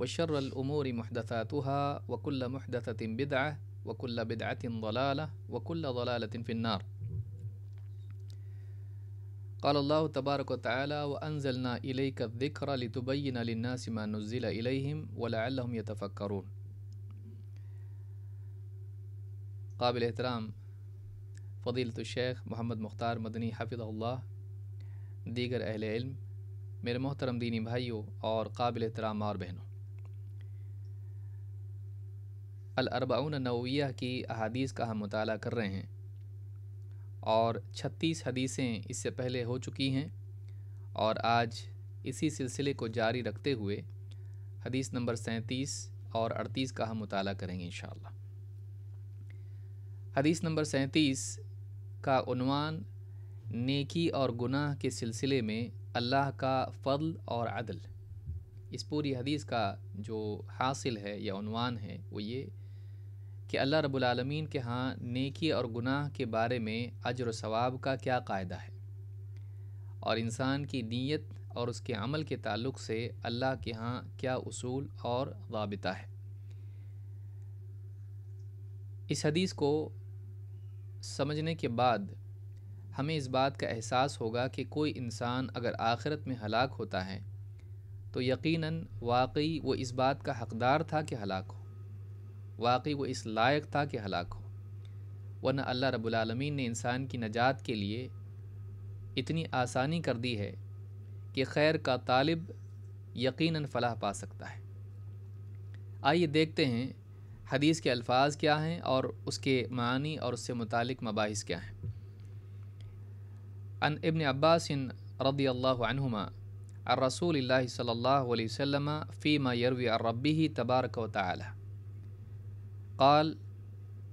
وشر الأمور محدثاتها وكل محدثة بدعة وكل بدعة ضلالة وكل ضلالة في النار قال الله تبارك وتعالى وأنزلنا إليك الذكر لتبين للناس ما نزل إليهم ولعلهم يتفكرون قابل احترام فضيلة الشيخ محمد مختار مدني حفظه الله دیگر اہل علم میرے محترم دینی بھائیوں اور قابل احترام اور بہنوں अलरबाउन नविया की अहादीस का हम मताल कर रहे हैं और छत्तीस हदीसें इससे पहले हो चुकी हैं और आज इसी सिलसिले को जारी रखते हुए हदीस नंबर सैंतीस और अड़तीस का हम मताल करेंगे इन हदीस नंबर सैंतीस का उनवान नेकी और गुनाह के सिलसिले में अल्लाह का फ़ल और अदल इस पूरी हदीस का जो हासिल है या उनवान है वो ये कि अल्लाह रब्लम रबालमीन के हाँ नेकी और गुनाह के बारे में अजर सवाब का क्या कायदा है और इंसान की नीयत और उसके अमल के ताल्लुक से अल्लाह के यहाँ क्या उसूल और वाबिता है इस हदीस को समझने के बाद हमें इस बात का एहसास होगा कि कोई इंसान अगर आखिरत में हलाक होता है तो यकीनन वाकई वो इस बात का हकदार था कि हलाक हो वाकई वो इस लायक था कि हलाक हो वरना अल्लाह रबालमीन ने इंसान की नजात के लिए इतनी आसानी कर दी है कि खैर का तालब यकीनन फलाह पा सकता है आइए देखते हैं हदीस के अल्फाज क्या हैं और उसके मानी और उससे मुतल मबास क्या हैं अन इबन अब्बास रदी अर रसूल सल्ला वसलम फ़ीमा यरवी रबी तबारक वाली قال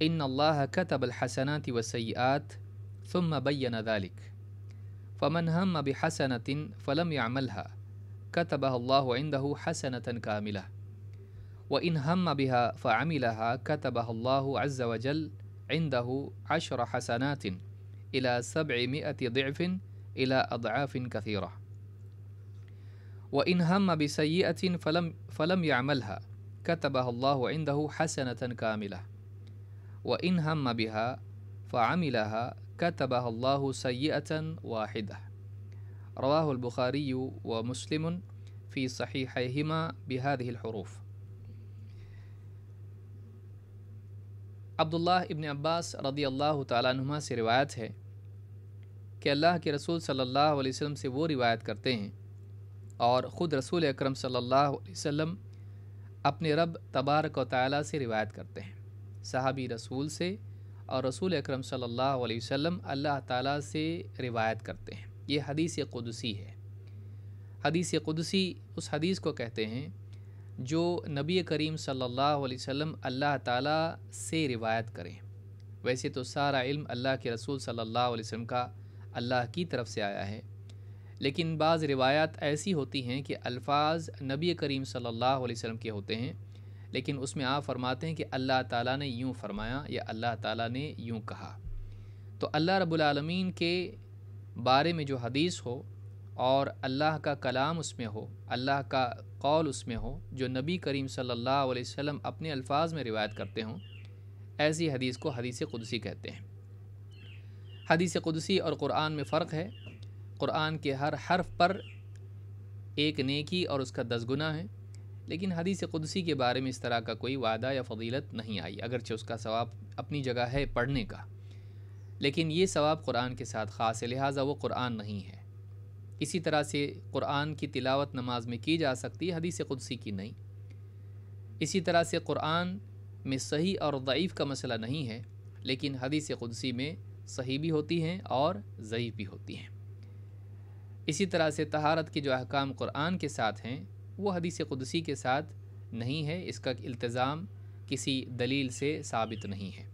إن الله كتب الحسنات والسيئات ثم بين ذلك فمن هم بحسنة فلم يعملها كتبها الله عنده حسنة كاملة وإن هم بها فعملها كتبها الله عز وجل عنده عشر حسنات إلى سبعمائة ضعف إلى أضعاف كثيرة وإن هم بسيئة فلم, فلم يعملها कतबाल्लादहू हसन कामिला व इन हम बिहा फ़ामिला कतबाल्ला सैतन वाहिदा रवाबुखारी व मुस्लिम फ़ी सही हिमा बिहादिलहरूफ़ अब्दुल्लाह इबन अब्बास रदी अल्लाह तुमा से रिवायत है कि अल्लाह के रसूल सल्लल्लाहु अलैहि वसल्लम से वो रिवायत करते हैं और ख़ुद रसूल अकरम सल्लल्लाहु अलैहि वसल्लम अपने रब तबारक ताली से रिवायत करते हैं सहाबी रसूल से और रसूल अकरम सल्लल्लाहु अलैहि वसल्लम अल्लाह ताला से रिवायत करते हैं ये हदीस कुदसी है हदीस कुदसी उस हदीस को कहते हैं जो नबी करीम सल्लल्लाहु अलैहि वसल्लम अल्लाह ताला से रिवायत करें वैसे तो सारा इल्म अल्लाह के रसूल सल्लल्लाहु अलैहि वसल्लम का अल्लाह की तरफ से आया है लेकिन बाज़ रिवायात ऐसी होती हैं कि अल्फाज नबी करीम सल्लल्लाहु अलैहि वसल्लम के होते हैं लेकिन उसमें आप फरमाते हैं कि अल्लाह ताला ने यूँ फरमाया या अल्लाह ताला ने यूँ कहा तो अल्लाह रब्बुल आलमीन के बारे में जो हदीस हो और अल्लाह का कलाम उसमें हो अल्लाह का कौल उसमें हो जो नबी करीम सल्लल्लाहु अलैहि वसल्लम अपने अल्फाज में रिवायत करते हों ऐसी हदीस को हदीस कुदसी कहते हैं हदीस कुदसी और क़ुरान में फ़र्क है क़ुरान के हर हर्फ पर एक नेकी और उसका दस गुना है लेकिन हदीस कुदसी के बारे में इस तरह का कोई वादा या फजीलत नहीं आई अगरचे उसका सवाब अपनी जगह है पढ़ने का लेकिन ये सवाब कुरान के साथ ख़ास है लिहाजा वो कुरान नहीं है इसी तरह से कुरान की तिलावत नमाज में की जा सकती है हदीस कुदसी की नहीं इसी तरह से कुरान में सही और ज़यीफ़ का मसला नहीं है लेकिन हदीस कुदसी में सही भी होती हैं और ज़यीफ़ भी होती हैं इसी तरह से तहारत के जो अहकाम क़ुरान के साथ हैं वो हदीस कुदसी के साथ नहीं है इसका इल्तज़ाम किसी दलील से साबित नहीं है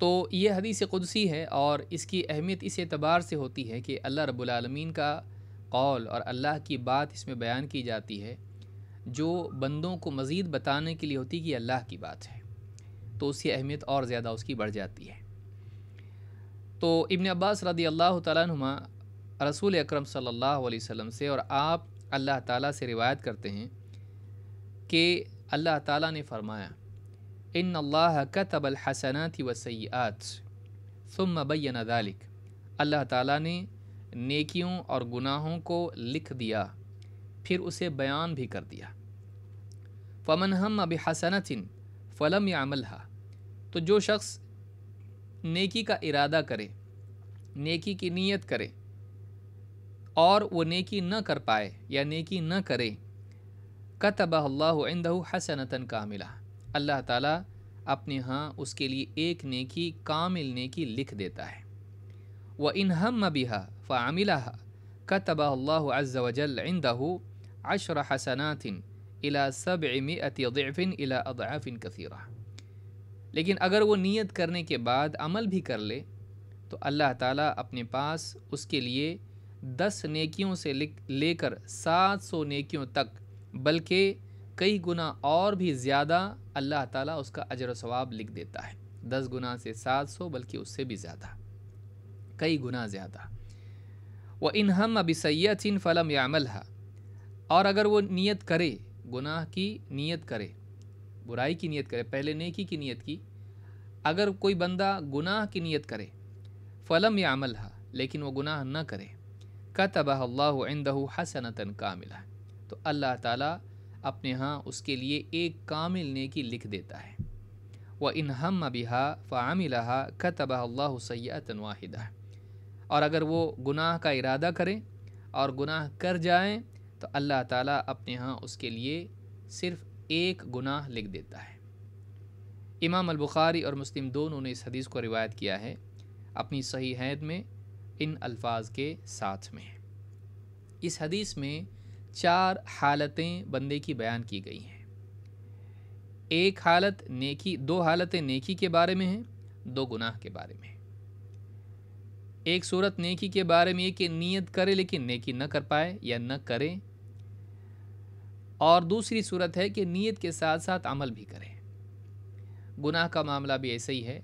तो ये हदीस कुदसी है और इसकी अहमियत इस एतबार से होती है कि अल्लाह रब्लमीन का कौल और अल्लाह की बात इसमें बयान की जाती है जो बंदों को मज़ीद बताने के लिए होती कि अल्लाह की बात है तो उसकी अहमियत और ज़्यादा उसकी बढ़ जाती है तो इबन अब्बास रदी अल्लाह तुमा रसूल अकरम सल्लल्लाहु अलैहि वसल्लम से और आप अल्लाह ताला से रिवायत करते हैं कि अल्लाह ताला ने फरमाया इन अल्लाह का तबल हसनाती व सयात फ़ुम बैन दालिक अल्लाह ताला ने नेकियों और गुनाहों को लिख दिया फिर उसे बयान भी कर दिया फ़मन हम अब हसनतिन फ़लम या अमल तो जो शख्स नेकी का इरादा करे नेकी की नीयत करे और वो नेकी न कर पाए या नेकी न करे कतबा अल्लाह हसनतन कामिला अल्लाह ताला अपने यहाँ उसके लिए एक नेकी कामिल नेकी लिख देता है व इन हम बिहा फ़ामिला कतबा अल्लाह वजल इंदहू अशर हसनातिन इला सब अतिफ़िन इला अदाफ़िन कसीरा लेकिन अगर वो नीयत करने के बाद अमल भी कर ले तो अल्लाह ताला अपने पास उसके लिए दस नेकियों से लेकर सात सौ नेकियों तक बल्कि कई गुना और भी ज़्यादा अल्लाह ताला उसका अजर सवाब लिख देता है दस गुना से सात सौ बल्कि उससे भी ज़्यादा कई गुना ज़्यादा व इन हम इन फ़लम यामल और अगर वो नियत करे गुनाह की नियत करे बुराई की नियत करे पहले नेकी की नियत की अगर कोई बंदा गुनाह की नियत करे फ़लम यामल लेकिन वो गुनाह न करे हसन हसनतन कामिला तो अल्लाह ताला अपने यहाँ उसके लिए एक कामिल नेकी लिख देता है व इन हम बिहा फ़ामिलहा अल्लाह सयातन वाहिदा और अगर वो गुनाह का इरादा करें और गुनाह कर जाएं तो अल्लाह ताला अपने यहाँ उसके लिए सिर्फ़ एक गुनाह लिख देता है इमाम अलबुखारी और मुस्लिम दोनों ने इस हदीस को रिवायत किया है अपनी सही हैद में इन अल्फाज के साथ में इस हदीस में चार हालतें बंदे की बयान की गई हैं एक हालत नेकी दो हालतें नेकी के बारे में हैं दो गुनाह के बारे में एक सूरत नेकी के बारे में कि नीयत करे लेकिन नेकी न कर पाए या न करें और दूसरी सूरत है कि नीयत के साथ साथ अमल भी करें गुनाह का मामला भी ऐसा ही है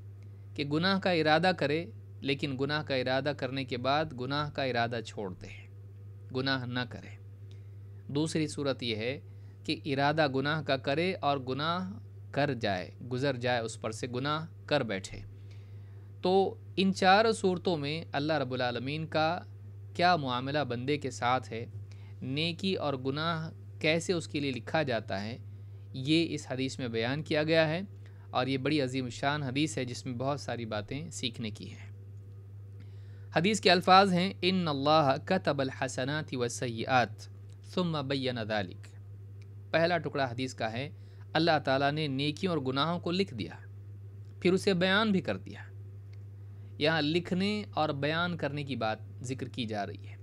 कि गुनाह का इरादा करे लेकिन गुनाह का इरादा करने के बाद गुनाह का इरादा छोड़ दें गुनाह न करें दूसरी सूरत यह है कि इरादा गुनाह का करे और गुनाह कर जाए गुज़र जाए उस पर से गुनाह कर बैठे तो इन चार सूरतों में अल्लाह रब्लमीन का क्या मामला बंदे के साथ है नेकी और गुनाह कैसे उसके लिए लिखा जाता है ये इस हदीस में बयान किया गया है और ये बड़ी अजीम शान हदीस है जिसमें बहुत सारी बातें सीखने की हैं हदीस के अल्फाज हैं इन अल्लाह कतबल हसनात वसैत सुम बैन दालिक पहला टुकड़ा हदीस का है अल्लाह ताला ने नेकियों और गुनाहों को लिख दिया फिर उसे बयान भी कर दिया यहाँ लिखने और बयान करने की बात जिक्र की जा रही है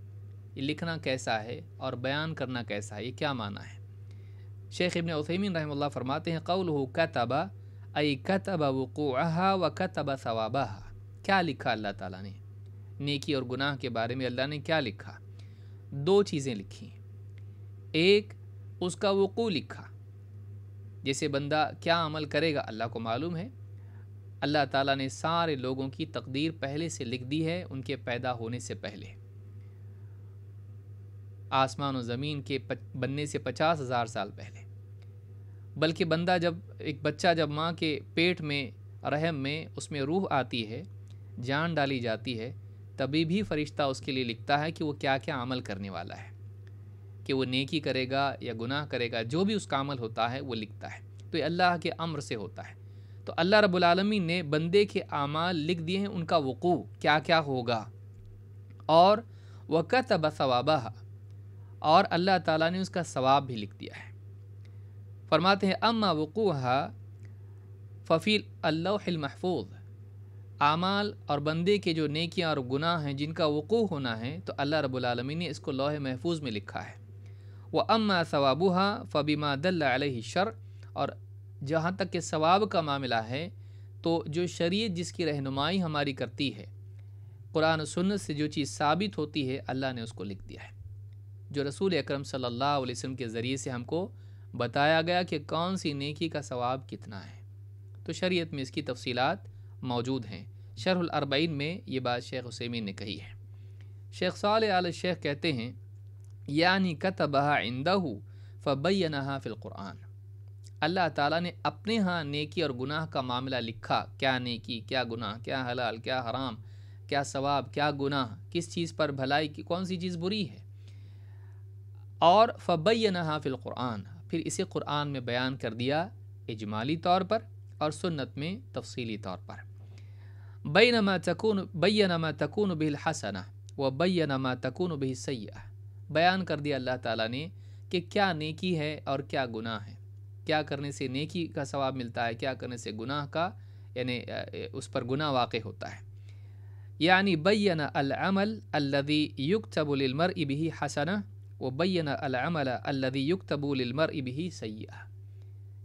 ये लिखना कैसा है और बयान करना कैसा है ये क्या माना है शेख इबन उसमिन रहमल फरमाते हैं कौल हो कतबा अई कतबा तबा व कतबा सवाबा क्या लिखा अल्लाह ताला ने नेकी और गुनाह के बारे में अल्लाह ने क्या लिखा दो चीज़ें लिखी एक उसका वक़ू लिखा जैसे बंदा क्या अमल करेगा अल्लाह को मालूम है अल्लाह ताला ने सारे लोगों की तकदीर पहले से लिख दी है उनके पैदा होने से पहले आसमान और ज़मीन के बनने से पचास हज़ार साल पहले बल्कि बंदा जब एक बच्चा जब माँ के पेट में रहम में उसमें रूह आती है जान डाली जाती है तभी भी फ़रिश्ता उसके लिए लिखता है कि वो क्या क्या अमल करने वाला है कि वो नेकी करेगा या गुनाह करेगा जो भी उसका अमल होता है वो लिखता है तो ये अल्लाह के अम्र से होता है तो अल्लाह रब्लमी ने बंदे के अमाल लिख दिए हैं उनका वक़ू क्या क्या होगा और वक़त बसवाबा और अल्लाह ताला ने उसका सवाब भी लिख दिया है फरमाते हैं अम्मा वक़ू फ़फ़ील महफूज़ आमाल और बंदे के जो नेकियां और गुनाह हैं जिनका वक़ू होना है तो अल्लाह रबालमी ने इसको लौह महफूज में लिखा है व अम्मा सवाबुहा फ़बीमा दल्ल शर और जहाँ तक के सवाब का मामला है तो जो शरीय जिसकी रहनुमाई हमारी करती है कुरान सुन्नत से जो चीज़ साबित होती है अल्लाह ने उसको लिख दिया है जो रसूल अकरम सल्लल्लाहु अलैहि वसल्लम के ज़रिए से हमको बताया गया कि कौन सी नेकी का सवाब कितना है तो शरीयत में इसकी तफसीलात मौजूद हैं शरबाइन में ये बात शेख हुसैमिन ने कही है शेख साल आल शेख कहते हैं यानी कतबहा इंदा फ़बई नहा कुरान अल्लाह ताला ने अपने यहाँ नेकी और गुनाह का मामला लिखा क्या नेकी क्या गुनाह क्या हलाल क्या हराम क्या सवाब क्या गुनाह किस चीज़ पर भलाई की कौन सी चीज़ बुरी है और फ़बैनहा नहा कुरान फिर इसे कुरान में बयान कर दिया इजमाली तौर पर और सुन्नत में तफसीली तौर पर बैनमा तकून बैनमा तकून बिल हसना व बैनमा तकून भी सैया बयान कर दिया अल्लाह ताला ने कि क्या नेकी है और क्या गुनाह है क्या करने से नेकी का सवाब मिलता है क्या करने से गुनाह का यानी उस पर गुनाह वाक़ होता है यानी बैन अलमल अल्लदी युग तबुलमर इबी हसना व बैन अलमल अल्लदी युग तबुलमर इबी सयाह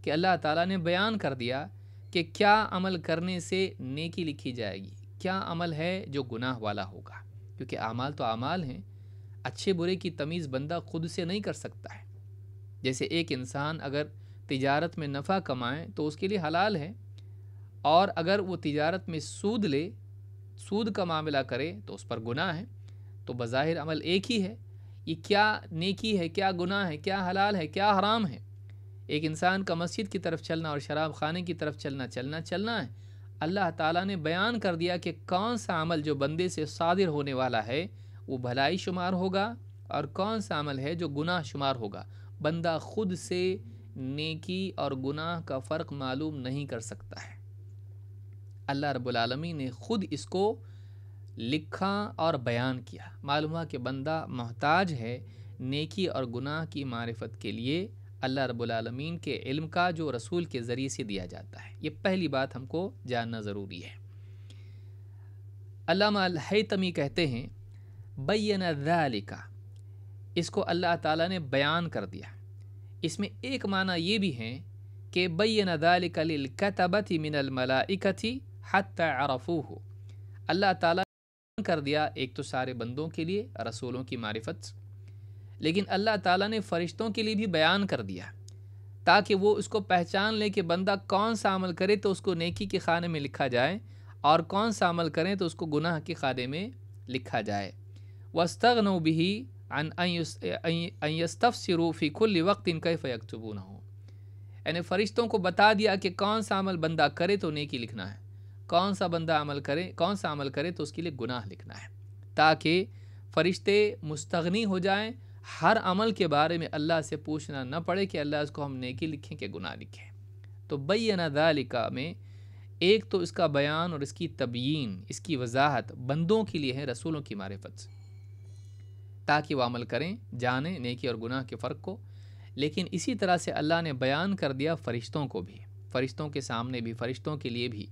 कि अल्लाह ताला ने बयान कर दिया कि क्या अमल करने से नेकी लिखी जाएगी क्या अमल है जो गुनाह वाला होगा क्योंकि अमाल तो अमाल हैं अच्छे बुरे की तमीज़ बंदा ख़ुद से नहीं कर सकता है जैसे एक इंसान अगर तिजारत में नफ़ा कमाए तो उसके लिए हलाल है और अगर वो तिजारत में सूद ले सूद का मामला करे तो उस पर गुनाह है तो बज़ाहिर अमल एक ही है ये क्या नेकी है क्या गुनाह है क्या हलाल है क्या हराम है एक इंसान का मस्जिद की तरफ चलना और शराब खाने की तरफ चलना चलना चलना है अल्लाह ताला ने बयान कर दिया कि कौन सा अमल जो बंदे से सादिर होने वाला है वो भलाई शुमार होगा और कौन सा अमल है जो गुनाह शुमार होगा बंदा खुद से नेकी और गुनाह का फ़र्क मालूम नहीं कर सकता है अल्लाह रबालमी ने ख़ुद इसको लिखा और बयान किया मालूम कि बंदा मोहताज है नेकी और गुनाह की मारफत के लिए अल्लाह रबालमीन के इल्म का जो रसूल के ज़रिए से दिया जाता है ये पहली बात हमको जानना ज़रूरी है तमी कहते हैं बैन दालिका इसको अल्लाह ताला ने बयान कर दिया इसमें एक माना ये भी हैं कि बैन दालिकतबत मिनलमलाकती हत आरफू हो अल्लाह ताला कर दिया एक तो सारे बंदों के लिए रसूलों की मारिफत लेकिन अल्लाह ताला ने फ़रिश्तों के लिए भी बयान कर दिया ताकि वो उसको पहचान लें कि बंदा कौन सा अमल करे तो उसको नेकी के खाने में लिखा जाए और कौन सा अमल करें तो उसको गुनाह के खाने में लिखा जाए वस्तगन भी अनयस्तफ़ शरूफ़ी खुल वक्त इनका फ़यकचबू न हो यानी फ़रिश्तों को बता दिया कि कौन सा अमल बंदा करे तो नेकी लिखना है कौन सा बंदा अमल करे कौन सा अमल करे तो उसके लिए गुनाह लिखना है ताकि फ़रिश्ते मुस्तगनी हो जाएँ हर अमल के बारे में अल्लाह से पूछना न पड़े कि अल्लाह इसको हम नेकी लिखें कि गुनाह लिखें तो बैना दालिका में एक तो इसका बयान और इसकी तबयीन इसकी वजाहत बंदों के लिए है रसूलों की मारफत से ताकि वह अमल करें जानें नेकी और गुनाह के फ़र्क को लेकिन इसी तरह से अल्लाह ने बयान कर दिया फ़रिश्तों को भी फ़रिश्तों के सामने भी फ़रिश्तों के लिए भी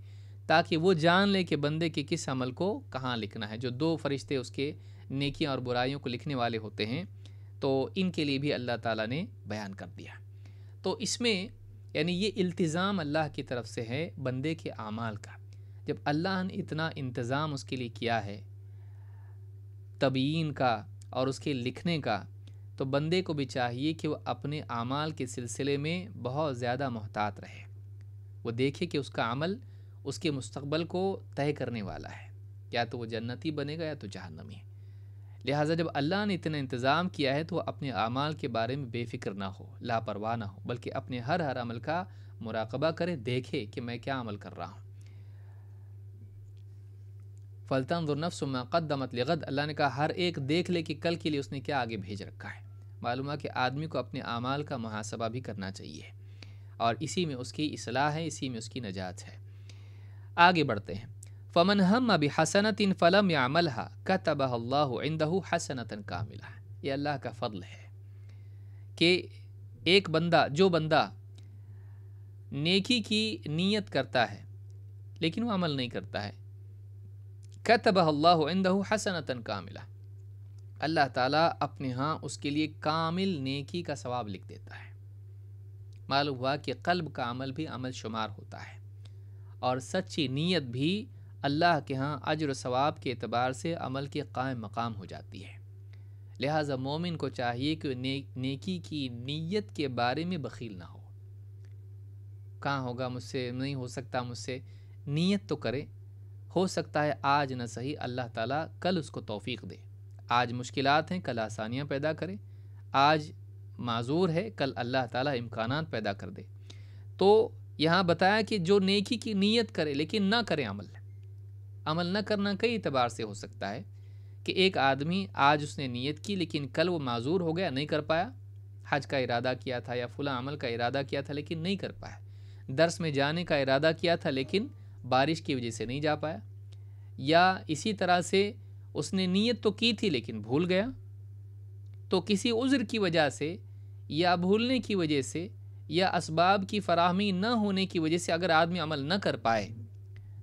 ताकि वो जान ले कि बंदे के किस अमल को कहाँ लिखना है जो दो फरिश्ते उसके नेकियाँ और बुराइयों को लिखने वाले होते हैं तो इनके लिए भी अल्लाह ताला ने बयान कर दिया तो इसमें यानी ये इल्तिज़ाम अल्लाह की तरफ से है बंदे के आमाल का जब अल्लाह ने इतना इंतज़ाम उसके लिए किया है तबीन का और उसके लिखने का तो बंदे को भी चाहिए कि वह अपने आमाल के सिलसिले में बहुत ज़्यादा मोहतात रहे वो देखे कि उसका अमल उसके मुस्तबल को तय करने वाला है या तो वो जन्नती बनेगा या तो जहन्नमी लिहाजा जब अल्लाह ने इतना इंतज़ाम किया है तो वह अपने अमाल के बारे में बेफिक्र ना हो लापरवाह ना हो बल्कि अपने हर हर अमल का मुराकबा करें देखे कि मैं क्या अमल कर रहा हूँ फलतान फ़लतनफ़ुमा कदमत लगत अल्लाह ने कहा हर एक देख ले कि कल के लिए उसने क्या आगे भेज रखा है मालूम कि आदमी को अपने अमाल का मुहासबा भी करना चाहिए और इसी में उसकी असलाह है इसी में उसकी नजात है आगे बढ़ते हैं फ़मन हम अभी हसनत फ़लम यामलहा का तबाह हसनत कामिला ये अल्लाह का फ़ल है कि एक बंदा जो बंदा नेकी की नीयत करता है लेकिन वो अमल नहीं करता है का तबाह हसनत कामिला अल्लाह ताला अपने यहाँ उसके लिए कामिल नेकी का सवाब लिख देता है मालूम हुआ कि कल्ब का अमल भी अमल शुमार होता है और सच्ची नीयत भी अल्लाह के यहाँ अजर सवाब के अतबार से अमल के कायम मकाम हो जाती है लिहाजा मोमिन को चाहिए कि ने, नेकी की नीयत के बारे में बखील ना हो कहाँ होगा मुझसे नहीं हो सकता मुझसे नीयत तो करे हो सकता है आज न सही अल्लाह ताला कल उसको तौफीक दे आज मुश्किल हैं कल आसानियाँ पैदा करें आज माजूर है कल अल्लाह ताला इम्कान पैदा कर दे तो यहाँ बताया कि जो नेकी की नीयत करे लेकिन ना करें अमल अमल न करना कई अतबार से हो सकता है कि एक आदमी आज उसने नीयत की लेकिन कल वो माजूर हो गया नहीं कर पाया हज का इरादा किया था या फुला अमल का इरादा किया था लेकिन नहीं कर पाया दर्स में जाने का इरादा किया था लेकिन बारिश की वजह से नहीं जा पाया या इसी तरह से उसने नीयत तो की थी लेकिन भूल गया तो किसी उज़्र की वजह से या भूलने की वजह से या इसबाब की फराहमी न होने की वजह से अगर आदमी अमल न कर पाए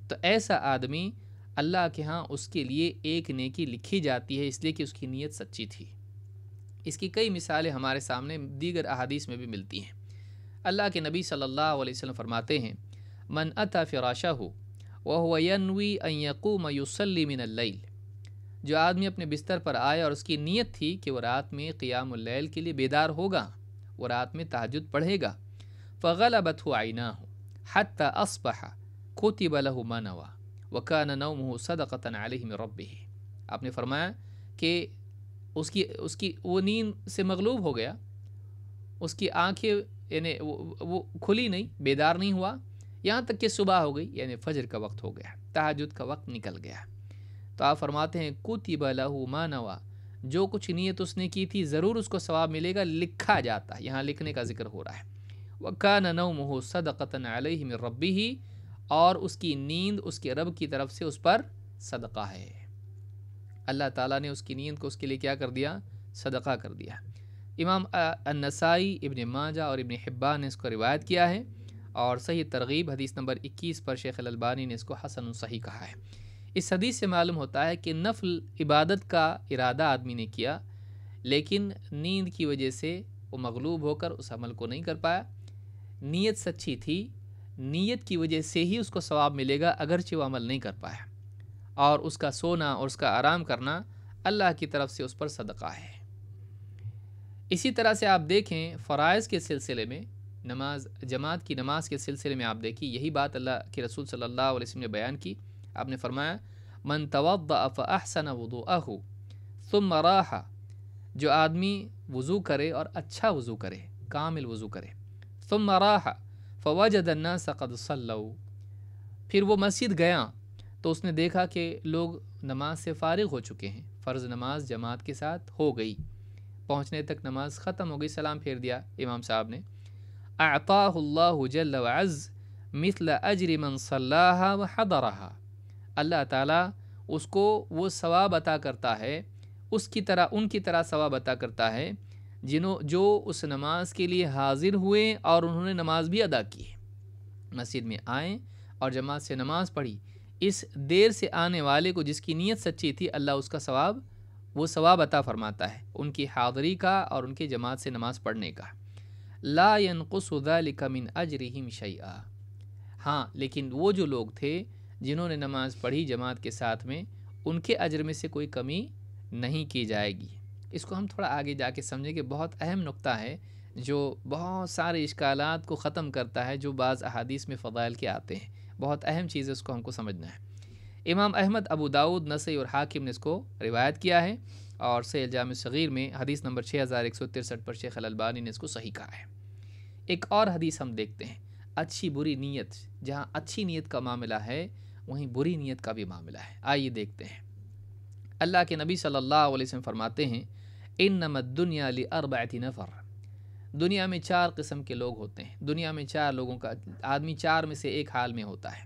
तो ऐसा आदमी अल्लाह के यहाँ उसके लिए एक नेकी लिखी जाती है इसलिए कि उसकी नीयत सच्ची थी इसकी कई मिसालें हमारे सामने दीगर अहादीस में भी मिलती हैं अल्लाह के नबी सल्लल्लाहु अलैहि वसल्लम फरमाते हैं मन अता फ़िराशा हो वनवी यकूम जो आदमी अपने बिस्तर पर आया और उसकी नीयत थी कि वह रात में क़ियामल के लिए बेदार होगा वह रात में तहजद पढ़ेगा फ़गल हो आईना हो हत असबहा खोती बलह मनवा वकान नौमह सदक़तन आलिम रब आपने फरमाया कि उसकी उसकी वो नींद से मगलूब हो गया उसकी आँखें यानी वो, वो खुली नहीं बेदार नहीं हुआ यहाँ तक कि सुबह हो गई यानी फजर का वक्त हो गया तहजद का वक्त निकल गया तो आप फरमाते हैं कुति लहू मानवा जो कुछ नीयत उसने की थी ज़रूर उसको सवाब मिलेगा लिखा जाता है यहाँ लिखने का जिक्र हो रहा है वकान नौमह सदक़तन आलिम रबी ही और उसकी नींद उसके रब की तरफ से उस पर सदका है अल्लाह ताला ने उसकी नींद को उसके लिए क्या कर दिया सदका कर दिया इमाम अनसाई इबन माजा और इबन हिब्बा ने इसको रिवायत किया है और सही तरगीब हदीस नंबर 21 पर शेख अलबानी ने इसको हसन सही कहा है इस हदीस से मालूम होता है कि नफल इबादत का इरादा आदमी ने किया लेकिन नींद की वजह से वो मगलूब होकर उस अमल को नहीं कर पाया नीयत सच्ची थी नीयत की वजह से ही उसको सवाब मिलेगा अगरचे वो अमल नहीं कर पाया और उसका सोना और उसका आराम करना अल्लाह की तरफ से उस पर सदका है इसी तरह से आप देखें फ़रज़ के सिलसिले में नमाज जमात की नमाज के सिलसिले में आप देखिए यही बात अल्लाह के रसूल सल्ला वसम ने बयान की आपने फरमाया मन तवसन वदू आहू तुम राहा जो आदमी वज़ू करे और अच्छा वज़ू करे कामिल वज़ू करे तुम राहा फ़वाजन्ना सक़द फिर वो मस्जिद गया तो उसने देखा कि लोग नमाज से फ़ारग़ हो चुके हैं फ़र्ज़ नमाज जमात के साथ हो गई पहुँचने तक नमाज ख़त्म हो गई सलाम फेर दिया इमाम साहब ने आताज़ मिसल अजरमन सल्ला हद रहा अल्लाह ताला उसको वो सवाब अता करता है उसकी तरह उनकी तरह सवाब अता करता है जिन्हों जो उस नमाज के लिए हाज़िर हुए और उन्होंने नमाज भी अदा की मस्जिद में आए और जमात से नमाज़ पढ़ी इस देर से आने वाले को जिसकी नीयत सच्ची थी अल्लाह उसका सवाब वो सवाब अता फ़रमाता है उनकी हाज़री का और उनकी जमात से नमाज़ पढ़ने का ला यनकुसमिन अजरहीम शैया हाँ लेकिन वो जो लोग थे जिन्होंने नमाज़ पढ़ी जमात के साथ में उनके अजर में से कोई कमी नहीं की जाएगी इसको हम थोड़ा आगे जा के समझेंगे बहुत अहम नुक्ता है जो बहुत सारे इश्काल को ख़त्म करता है जो बाज़ अहादीस में फ़ायल के आते हैं बहुत अहम चीज़ है उसको हमको समझना है इमाम अहमद अबू दाऊद नसई और हाकिम ने इसको रिवायत किया है और सैल जाम सग़ीर में हदीस नंबर छः हज़ार एक सौ तिरसठ पर शेख अलबानी ने इसको सही कहा है एक और हदीस हम देखते हैं अच्छी बुरी नीयत जहाँ अच्छी नीयत का मामला है वहीं बुरी नीयत का भी मामला है आइए देखते हैं अल्लाह के नबी सल्लल्लाहु अलैहि वसल्लम फरमाते हैं इन नमत दुनिया ली अरबाती नफ़र दुनिया में चार किस्म के लोग होते हैं दुनिया में चार लोगों का आदमी चार में से एक हाल में होता है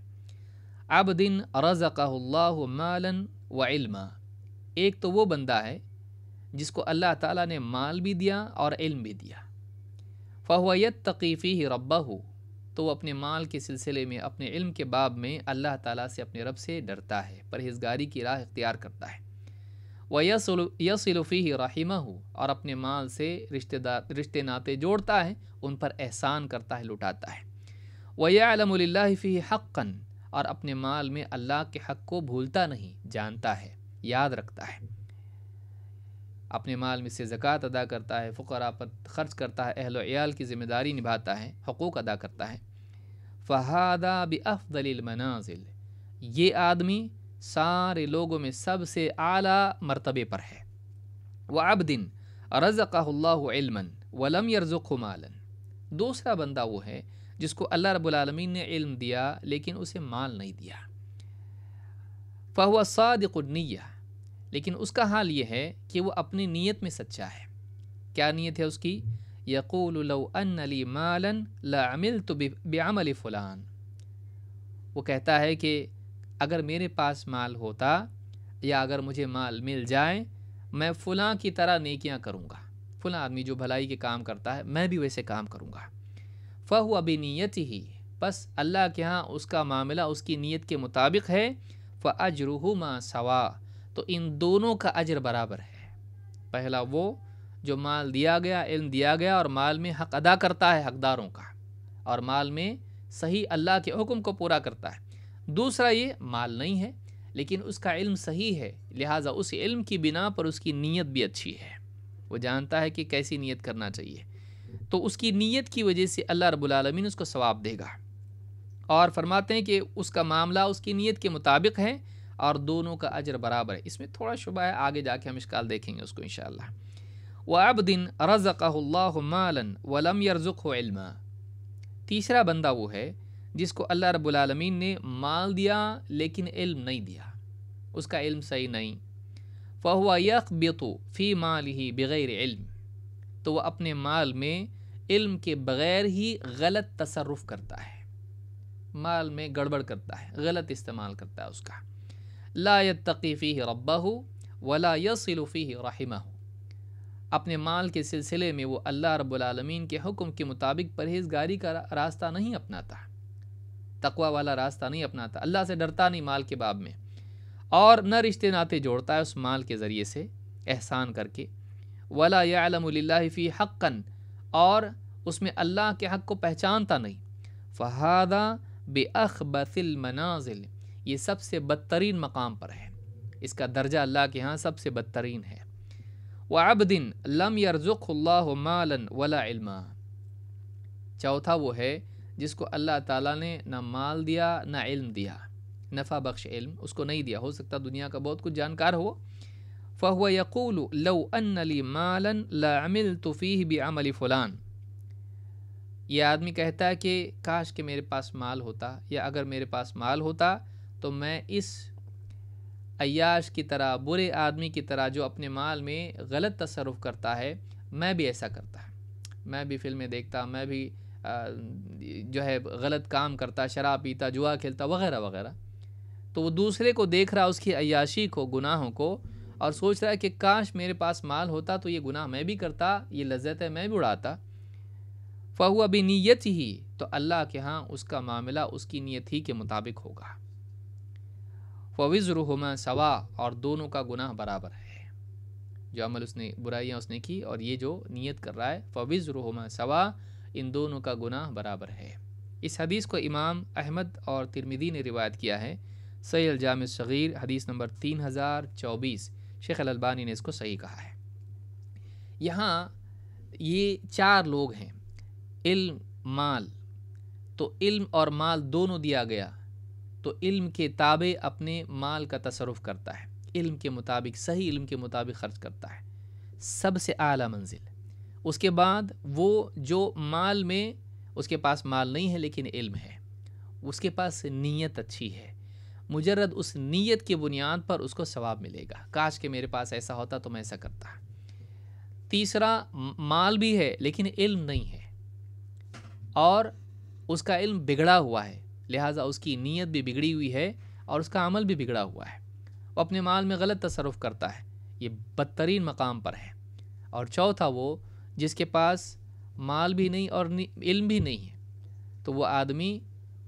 अब दिन रज़क़ाल्लान व इल्मा एक तो वो बंदा है जिसको अल्लाह ताला ने माल भी दिया और इल्म भी दिया फ़हवैत तकीफ़ी ही रब्बा हो तो वो अपने माल के सिलसिले में अपने इल्म के बाब में अल्लाह ताला से अपने रब से डरता है परहेजगारी की राह इख्तियार करता है व यसिल फ़ी रहीमा हो और अपने माल से रिश्तेदार रिश्ते नाते जोड़ता है उन पर एहसान करता है लुटाता है वयालमल्ला फ़ी हक़न और अपने माल में अल्लाह के हक़ को भूलता नहीं जानता है याद रखता है अपने माल में से ज़क़़त अदा करता है फ़ुकरा पर ख़र्च करता है अहलोयाल की ज़िम्मेदारी निभाता है हकूक़ अदा करता है फ़हादा बफ़दल मनाजिल ये आदमी सारे लोगों में सबसे आला मरतबे पर है वह दिन रज़ कामन वलम यरज़ुक़ मालन दूसरा बंदा वो है जिसको अल्लाह रबालमीन ने इल्म दिया लेकिन उसे माल नहीं दिया फ़हुआ सादिकुनिया लेकिन उसका हाल ये है कि वो अपनी नीयत में सच्चा है क्या नीयत है उसकी यकूल अली मालन लमिल तो बेमल फ़लान वो कहता है कि अगर मेरे पास माल होता या अगर मुझे माल मिल जाए मैं फ़लाँ की तरह नेकियां करूँगा फ़लाँ आदमी जो भलाई के काम करता है मैं भी वैसे काम करूँगा फ़हु अभी नीयत ही बस अल्लाह के यहाँ उसका मामला उसकी नीयत के मुताबिक है फ़ माँ सवा तो इन दोनों का अजर बराबर है पहला वो जो माल दिया गया इल्म दिया गया और माल में हक अदा करता है हकदारों का और माल में सही अल्लाह के हुक्म को पूरा करता है दूसरा ये माल नहीं है लेकिन उसका इल्म सही है लिहाजा उस इल्म की बिना पर उसकी नीयत भी अच्छी है वो जानता है कि कैसी नीयत करना चाहिए तो उसकी नीयत की वजह से अल्लाह रबालमीन उसको सवाब देगा और फरमाते हैं कि उसका मामला उसकी नीयत के मुताबिक है और दोनों का अजर बराबर है इसमें थोड़ा शुबा है आगे जाके हम इसकाल देखेंगे उसको इन दिन रज़क़ल्ला मालन वलम यरजुक इल्मा तीसरा बंदा वो है जिसको अल्लाह रबालमीन ने माल दिया लेकिन इल्म नहीं दिया उसका इल्म सही नहीं फ़हुआ यक बेतो फ़ी माल ही बग़ैर इल्म तो वह अपने माल में इल्म के बग़ैर ही गलत तसरफ़ करता है माल में गड़बड़ करता है गलत इस्तेमाल करता है उसका ला ही रब्बा हो वला ही रहिमा हो अपने माल के सिलसिले में वो अल्लाह रबालमीन के हुक्म के मुताबिक परहेज़गारी का रास्ता नहीं अपनाता तकवा वाला रास्ता नहीं अपनाता अल्लाह से डरता नहीं माल के बाब में और न रिश्ते नाते जोड़ता है उस माल के ज़रिए से एहसान करके वला फ़ी हक़न और उसमें अल्लाह के हक़ को पहचानता नहीं फ़हादा बेअख बसिल मनाजिल ये सबसे बदतरीन मकाम पर है इसका दर्जा अल्लाह के यहाँ सबसे बदतरीन है व आबदिन लम यरजुल्ला मालन वला इल्मा चौथा वो है जिसको अल्लाह ताला ने ना माल दिया ना इल्म दिया नफ़ा बख्श इल्म उसको नहीं दिया हो सकता दुनिया का बहुत कुछ जानकार हो फ़हुआ यकूल लो अनली मालन लामिल तफ़ी बमल फ़लान ये आदमी कहता है कि काश के मेरे पास माल होता या अगर मेरे पास माल होता तो मैं इस अयाश की तरह बुरे आदमी की तरह जो अपने माल में गलत तसरफ़ करता है मैं भी ऐसा करता मैं भी फिल्में देखता मैं भी जो है गलत काम करता शराब पीता जुआ खेलता वगैरह वगैरह तो वो दूसरे को देख रहा उसकी अयाशी को गुनाहों को और सोच रहा है कि काश मेरे पास माल होता तो ये गुनाह मैं भी करता ये लज्जत है मैं भी उड़ाता फहु अभी नीयत ही तो अल्लाह के यहाँ उसका मामला उसकी नीयत ही के मुताबिक होगा फविज फ़विज़्रुहमा सवा और दोनों का गुनाह बराबर है जो अमल उसने बुराइयाँ उसने की और ये जो नीयत कर रहा है फविज फ़विज़्रुहमा सवा इन दोनों का गुनाह बराबर है इस हदीस को इमाम अहमद और तिरमिदी ने रिवायत किया है सही अलजाम शगीर हदीस नंबर तीन हज़ार चौबीस शेख अलबानी ने इसको सही कहा है यहाँ ये चार लोग हैं इल्म माल तो इल्म और माल दोनों दिया गया तो इल्म के ताबे अपने माल का तसरफ करता है इल्म के मुताबिक सही इल्म के मुताबिक खर्च करता है सबसे आला मंजिल उसके बाद वो जो माल में उसके पास माल नहीं है लेकिन इल्म है उसके पास नीयत अच्छी है मुजरद उस नीयत की बुनियाद पर उसको सवाब मिलेगा काश के मेरे पास ऐसा होता तो मैं ऐसा करता तीसरा माल भी है लेकिन इल्म नहीं है और उसका इल्म बिगड़ा हुआ है लिहाजा उसकी नीयत भी बिगड़ी हुई है और उसका अमल भी बिगड़ा हुआ है वो अपने माल में गलत तसरफ़ करता है ये बदतरीन मकाम पर है और चौथा वो जिसके पास माल भी नहीं और इल्म भी नहीं है तो वह आदमी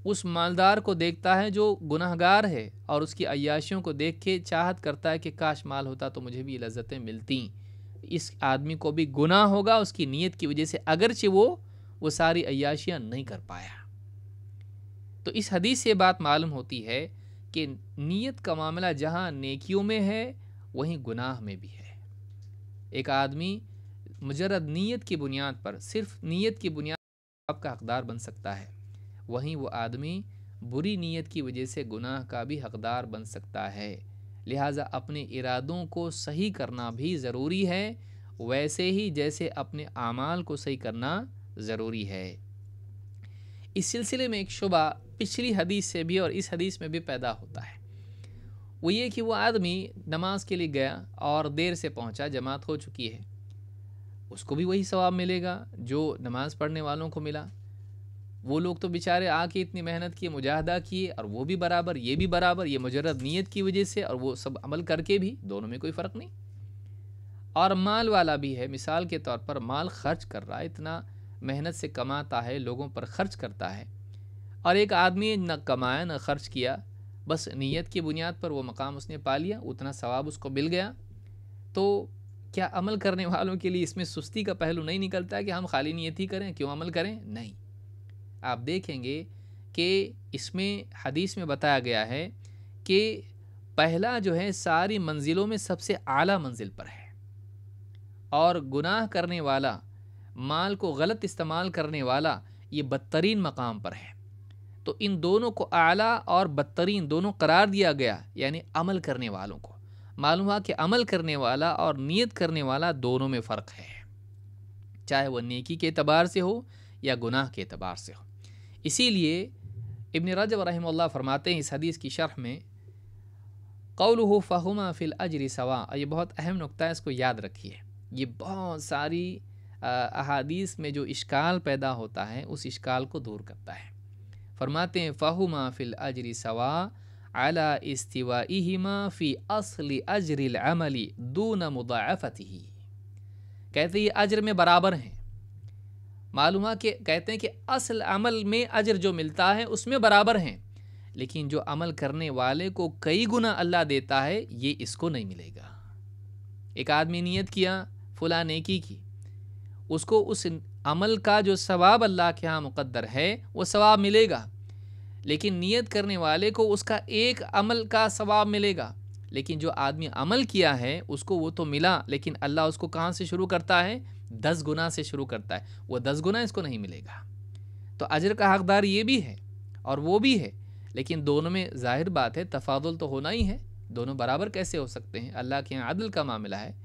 उस मालदार को देखता है जो गुनाहगार है और उसकी अयाशियों को देख के चाहत करता है कि काश माल होता तो मुझे भी लज्जतें मिलती इस आदमी को भी गुनाह होगा उसकी नीयत की वजह से अगरचे वो वो सारी अयाशियाँ नहीं कर पाया तो इस हदीस से बात मालूम होती है कि नीयत का मामला जहाँ नेकियों में है वहीं गुनाह में भी है एक आदमी मजरद नीयत की बुनियाद पर सिर्फ नीयत की बुनियाद आपका हकदार बन सकता है वहीं वो आदमी बुरी नीयत की वजह से गुनाह का भी हकदार बन सकता है लिहाजा अपने इरादों को सही करना भी ज़रूरी है वैसे ही जैसे अपने आमाल को सही करना ज़रूरी है इस सिलसिले में एक शुबा पिछली हदीस से भी और इस हदीस में भी पैदा होता है वो ये कि वो आदमी नमाज के लिए गया और देर से पहुंचा जमात हो चुकी है उसको भी वही सवाब मिलेगा जो नमाज़ पढ़ने वालों को मिला वो लोग तो बेचारे आके इतनी मेहनत किए मुजाहदा किए और वो भी बराबर ये भी बराबर ये मुजरद नीयत की वजह से और वो सब अमल करके भी दोनों में कोई फ़र्क नहीं और माल वाला भी है मिसाल के तौर पर माल खर्च कर रहा है इतना मेहनत से कमाता है लोगों पर खर्च करता है और एक आदमी न कमाया न खर्च किया बस नीयत की बुनियाद पर वो मकाम उसने पा लिया उतना सवाब उसको मिल गया तो क्या अमल करने वालों के लिए इसमें सुस्ती का पहलू नहीं निकलता कि हम खाली नीयत ही करें क्यों अमल करें नहीं आप देखेंगे कि इसमें हदीस में बताया गया है कि पहला जो है सारी मंजिलों में सबसे आला मंजिल पर है और गुनाह करने वाला माल को गलत इस्तेमाल करने वाला ये बदतरीन मकाम पर है तो इन दोनों को आला और बदतरीन दोनों करार दिया गया यानी अमल करने वालों को मालूम हुआ कि अमल करने वाला और नियत करने वाला दोनों में फ़र्क है चाहे वह नेकी के अतबार से हो या गुनाह के अतबार से हो इसीलिए इबन रजब रही फरमाते हैं इस हदीस की शरह में कौल हो फ़हुमा फ़िल अजर सवा ये बहुत अहम नुकता है इसको याद रखिए ये बहुत सारी अहादीस में जो इश्काल पैदा होता है उस इश्काल को दूर करता है फरमाते हैं फ़हुमा फ़िल अजर सवा अला इस्तिवाईमा फ़ी असली अजर अमली दून मुदाफ़त कहते ये अजर में बराबर हैं मालूम कि कहते हैं कि असल अमल में अजर जो मिलता है उसमें बराबर हैं लेकिन जो अमल करने वाले को कई गुना अल्लाह देता है ये इसको नहीं मिलेगा एक आदमी नियत किया फुला नेकी की उसको उस अमल का जो सवाब अल्लाह के यहाँ मुकद्दर है वो सवाब मिलेगा लेकिन नियत करने वाले को उसका एक अमल का सवाब मिलेगा लेकिन जो आदमी अमल किया है उसको वो तो मिला लेकिन अल्लाह उसको कहाँ से शुरू करता है दस गुना से शुरू करता है वो दस गुना इसको नहीं मिलेगा तो अजर का हकदार ये भी है और वो भी है लेकिन दोनों में जाहिर बात है तफादुल तो होना ही है दोनों बराबर कैसे हो सकते हैं अल्लाह के यहाँ अदल का मामला है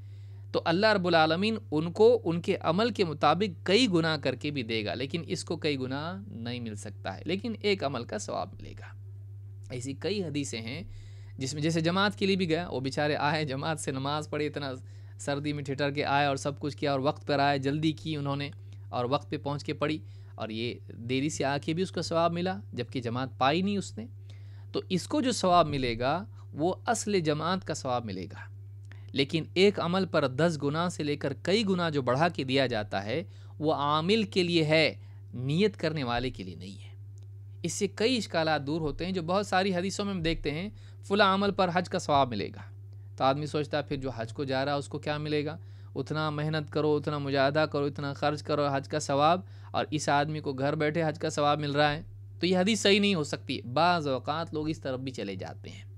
तो अल्लाह रबालमीन उनको उनके अमल के मुताबिक कई गुना करके भी देगा लेकिन इसको कई गुना नहीं मिल सकता है लेकिन एक अमल का सवाब मिलेगा ऐसी कई हदीसें हैं जिसमें जैसे जमात के लिए भी गया वो बेचारे आए जमात से नमाज़ पढ़े इतना सर्दी में ठिठर के आए और सब कुछ किया और वक्त पर आए जल्दी की उन्होंने और वक्त पे पहुंच के पढ़ी और ये देरी से आके भी उसका सवाब मिला जबकि जमात पाई नहीं उसने तो इसको जो सवाब मिलेगा वो असल जमात का सवाब मिलेगा लेकिन एक अमल पर दस गुना से लेकर कई गुना जो बढ़ा के दिया जाता है वो आमिल के लिए है नीयत करने वाले के लिए नहीं है इससे कई इश्काल दूर होते हैं जो बहुत सारी हदीसों में हम देखते हैं फुला अमल पर हज का स्वाब मिलेगा तो आदमी सोचता है फिर जो हज को जा रहा है उसको क्या मिलेगा उतना मेहनत करो उतना मुजाहदा करो इतना खर्च करो हज का स्वाब और इस आदमी को घर बैठे हज का स्वाब मिल रहा है तो यह हदीस सही नहीं हो सकती बाज़ लोग इस तरफ भी चले जाते हैं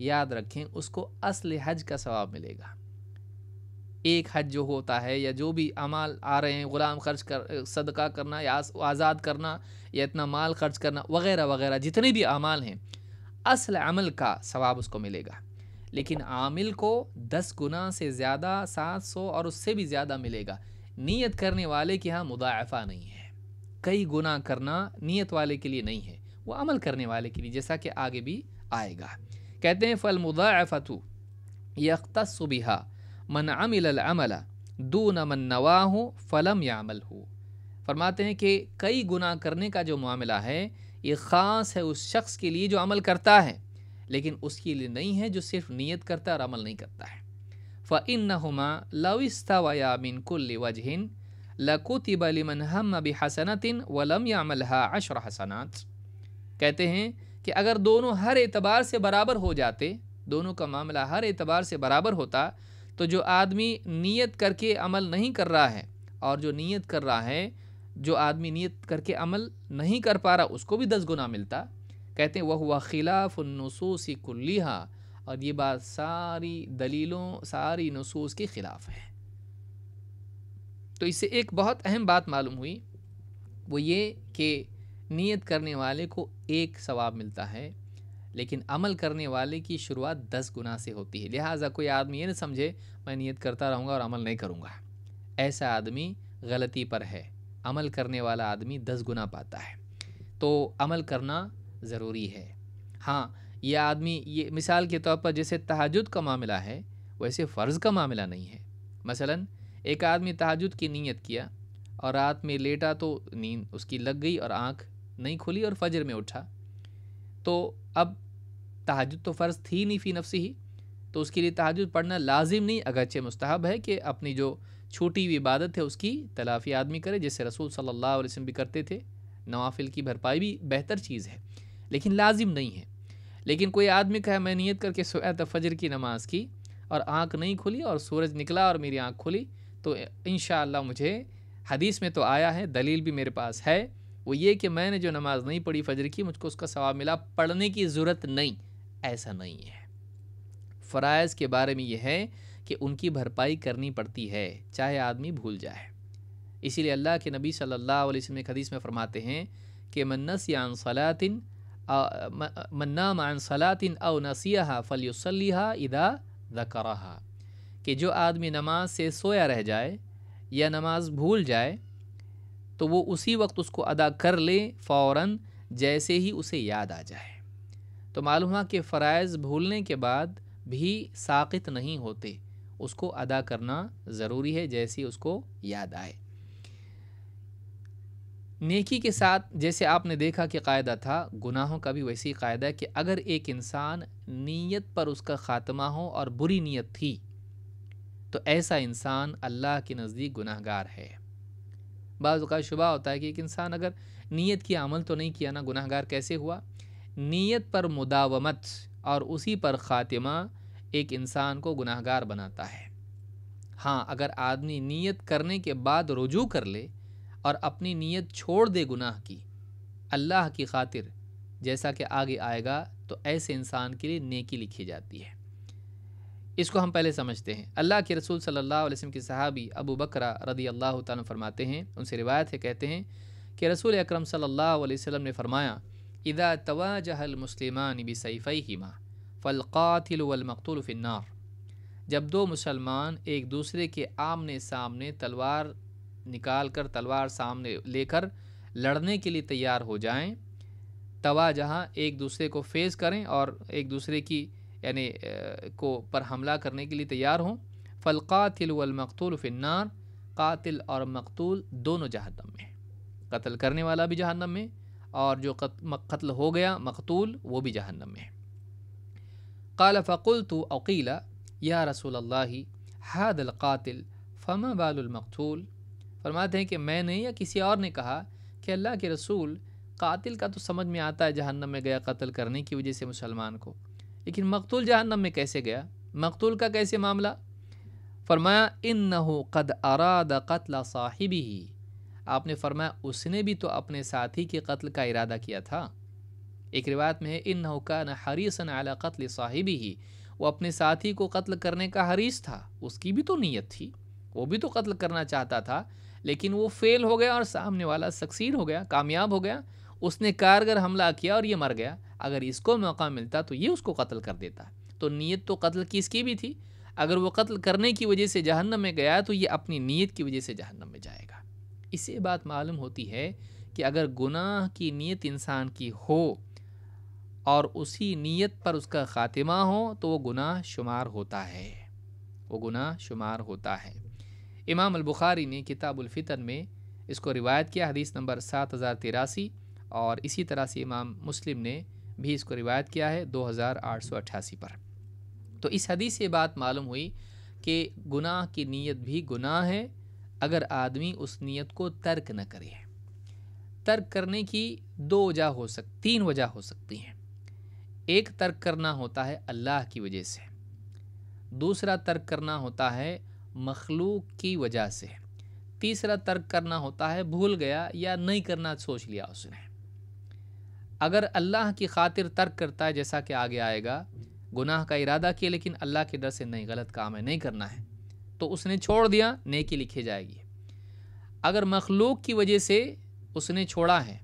याद रखें उसको असल हज का सवाब मिलेगा एक हज जो होता है या जो भी अमाल आ रहे हैं ग़ुलाम खर्च कर सदका करना या आज़ाद करना या इतना माल खर्च करना वगैरह वगैरह जितने भी अमाल हैं असल अमल का सवाब उसको मिलेगा लेकिन आमिल को दस गुना से ज़्यादा सात सौ और उससे भी ज़्यादा मिलेगा नीयत करने वाले के यहाँ मुदाफ़ा नहीं है कई गुना करना नीयत वाले के लिए नहीं है वो अमल करने वाले के लिए जैसा कि आगे भी आएगा कहते हैं मुदाफ़तु यख्तबिहा मन अमिलमला दू न मन नवा हो फ़लम यामल हो फरमाते हैं कि कई गुना करने का जो मामला है ये ख़ास है उस शख्स के लिए जो अमल करता है लेकिन उसके लिए नहीं है जो सिर्फ नीयत करता और अमल नहीं करता है फ़िन नुमा लविस्ता वयामिन कुल्ल वजहन लकुतिबलिमन हम हम्म हसनतिन वलम यामल अशर हसनात कहते हैं कि अगर दोनों हर एतबार से बराबर हो जाते दोनों का मामला हर एतबार से बराबर होता तो जो आदमी नियत करके अमल नहीं कर रहा है और जो नियत कर रहा है जो आदमी नियत करके अमल नहीं कर पा रहा उसको भी दस गुना मिलता कहते हैं वह हुआ खिलाफ़नसूसी कुल्लिहा और ये बात सारी दलीलों सारी नसूस के ख़िलाफ़ है तो इससे एक बहुत अहम बात मालूम हुई वो ये कि नीयत करने वाले को एक सवाब मिलता है लेकिन अमल करने वाले की शुरुआत दस गुना से होती है लिहाजा कोई आदमी ये ना समझे मैं नीयत करता रहूँगा और अमल नहीं करूँगा ऐसा आदमी गलती पर है अमल करने वाला आदमी दस गुना पाता है तो अमल करना ज़रूरी है हाँ ये आदमी ये मिसाल के तौर पर जैसे तहजद का मामला है वैसे फ़र्ज़ का मामला नहीं है मसलन एक आदमी तहजद की नीयत किया और रात में लेटा तो नींद उसकी लग गई और आँख नहीं खुली और फजर में उठा तो अब तहज तो फ़र्ज़ थी नहीं फ़ी नफसी ही तो उसके लिए तहज पढ़ना लाजिम नहीं अगरचे मुस्तहब है कि अपनी जो छोटी हुई इबादत है उसकी तलाफ़ी आदमी करे जैसे रसूल सल्ला वसम भी करते थे नवाफिल की भरपाई भी बेहतर चीज़ है लेकिन लाजिम नहीं है लेकिन कोई आदमी कहे मैं नीयत करके सोया था फजर की नमाज़ की और आँख नहीं खुली और सूरज निकला और मेरी आँख खुली तो इन मुझे हदीस में तो आया है दलील भी मेरे पास है वो ये कि मैंने जो नमाज़ नहीं पढ़ी फजर की मुझको उसका सवाब मिला पढ़ने की ज़रूरत नहीं ऐसा नहीं है फ़राइज़ के बारे में यह है कि उनकी भरपाई करनी पड़ती है चाहे आदमी भूल जाए इसीलिए अल्लाह के नबी सल्लल्लाहु अलैहि वसल्लम एक हदीस में फ़रमाते हैं कि मन्नस यान सलातिन मन्ना मान सलातिन अव नसीहा फ़लयुसलिहा इदा दकरहा कि जो आदमी नमाज से सोया रह जाए या नमाज भूल जाए तो वो उसी वक्त उसको अदा कर ले फ़ौर जैसे ही उसे याद आ जाए तो मालूम है कि फ़रज़ भूलने के बाद भी साकित नहीं होते उसको अदा करना ज़रूरी है जैसे उसको याद आए नेकी के साथ जैसे आपने देखा कि कायदा था गुनाहों का भी वैसी कायदा है कि अगर एक इंसान नीयत पर उसका ख़ात्मा हो और बुरी नीयत थी तो ऐसा इंसान अल्लाह के नज़दीक गुनाहगार है बाज़ात शुबा होता है कि एक इंसान अगर नीयत की अमल तो नहीं किया ना गुनाहगार कैसे हुआ नीयत पर मुदावमत और उसी पर खातिमा एक इंसान को गुनाहगार बनाता है हाँ अगर आदमी नीयत करने के बाद रुजू कर ले और अपनी नीयत छोड़ दे गुनाह की अल्लाह की खातिर जैसा कि आगे आएगा तो ऐसे इंसान के लिए नेकी लिखी जाती है इसको हम पहले समझते हैं अल्लाह के रसूल सल्लल्लाहु अलैहि वसल्लम के सहाबी अबू बकरा रदी अल्लाह तन फरमाते हैं उनसे रिवायत है कहते हैं कि रसूल अक्रम सल्लल्लाहु अलैहि वसल्लम ने फरमाया इदा तवाजहल मुसलमान बसैफ़ीमा फ़लक़ातिलमकतूल फ़िन्नार जब दो मुसलमान एक दूसरे के आमने सामने तलवार निकाल कर तलवार सामने लेकर लड़ने के लिए तैयार हो जाएं तवा जहाँ एक दूसरे को फेस करें और एक दूसरे की यानी को पर हमला करने के लिए तैयार हों फल वलमकतूल फिनार कातिल और मकतूल दोनों जहन्नम में कत्ल करने वाला भी जहन्नम में और जो कत्ल हो गया मकतूल वो भी जहन्नम में है काल फ़कुल तो अकीला या रसूल अल्लाह कातिल फम बालमकतूल फरमाते हैं कि मैंने या किसी और ने कहा कि अल्लाह के रसूल कातिल का तो समझ में आता है जहन्नम में गया कत्ल करने की वजह से मुसलमान को लेकिन मकतूल जहन्नम में कैसे गया मकतूल का कैसे मामला फरमाया इन न कद अराद कत्ल साहिबी ही आपने फरमाया उसने भी तो अपने साथी के कत्ल का इरादा किया था एक रिवायत में है इन का न हरीसन अला कत्ल साहिबी ही वो अपने साथी को कत्ल करने का हरीस था उसकी भी तो नीयत थी वो भी तो कत्ल करना चाहता था लेकिन वो फेल हो गया और सामने वाला सक्सीड हो गया कामयाब हो गया उसने कारगर हमला किया और ये मर गया अगर इसको मौका मिलता तो ये उसको कत्ल कर देता तो नीयत तो कत्ल की इसकी भी थी अगर वो कत्ल करने की वजह से जहन्नम में गया तो ये अपनी नीयत की वजह से जहन्नम में जाएगा इससे बात मालूम होती है कि अगर गुनाह की नीयत इंसान की हो और उसी नीयत पर उसका ख़ात्मा हो तो वो गुनाह शुमार होता है वो गुनाह शुमार होता है इमाम अलबुखारी ने किताबुलफ़ितन में इसको रिवायत किया हदीस नंबर सात हज़ार तिरासी और इसी तरह से इमाम मुस्लिम ने भी इसको रिवायत किया है दो हज़ार आठ सौ अट्ठासी पर तो इस हदीस से बात मालूम हुई कि गुनाह की नीयत भी गुनाह है अगर आदमी उस नीयत को तर्क न करे तर्क करने की दो वजह हो सक तीन वजह हो सकती हैं एक तर्क करना होता है अल्लाह की वजह से दूसरा तर्क करना होता है मखलूक की वजह से तीसरा तर्क करना होता है भूल गया या नहीं करना सोच लिया उसने अगर अल्लाह की खातिर तर्क करता है जैसा कि आगे आएगा गुनाह का इरादा किया लेकिन अल्लाह के डर से नहीं गलत काम है नहीं करना है तो उसने छोड़ दिया नेकी लिखी जाएगी अगर मखलूक की वजह से उसने छोड़ा है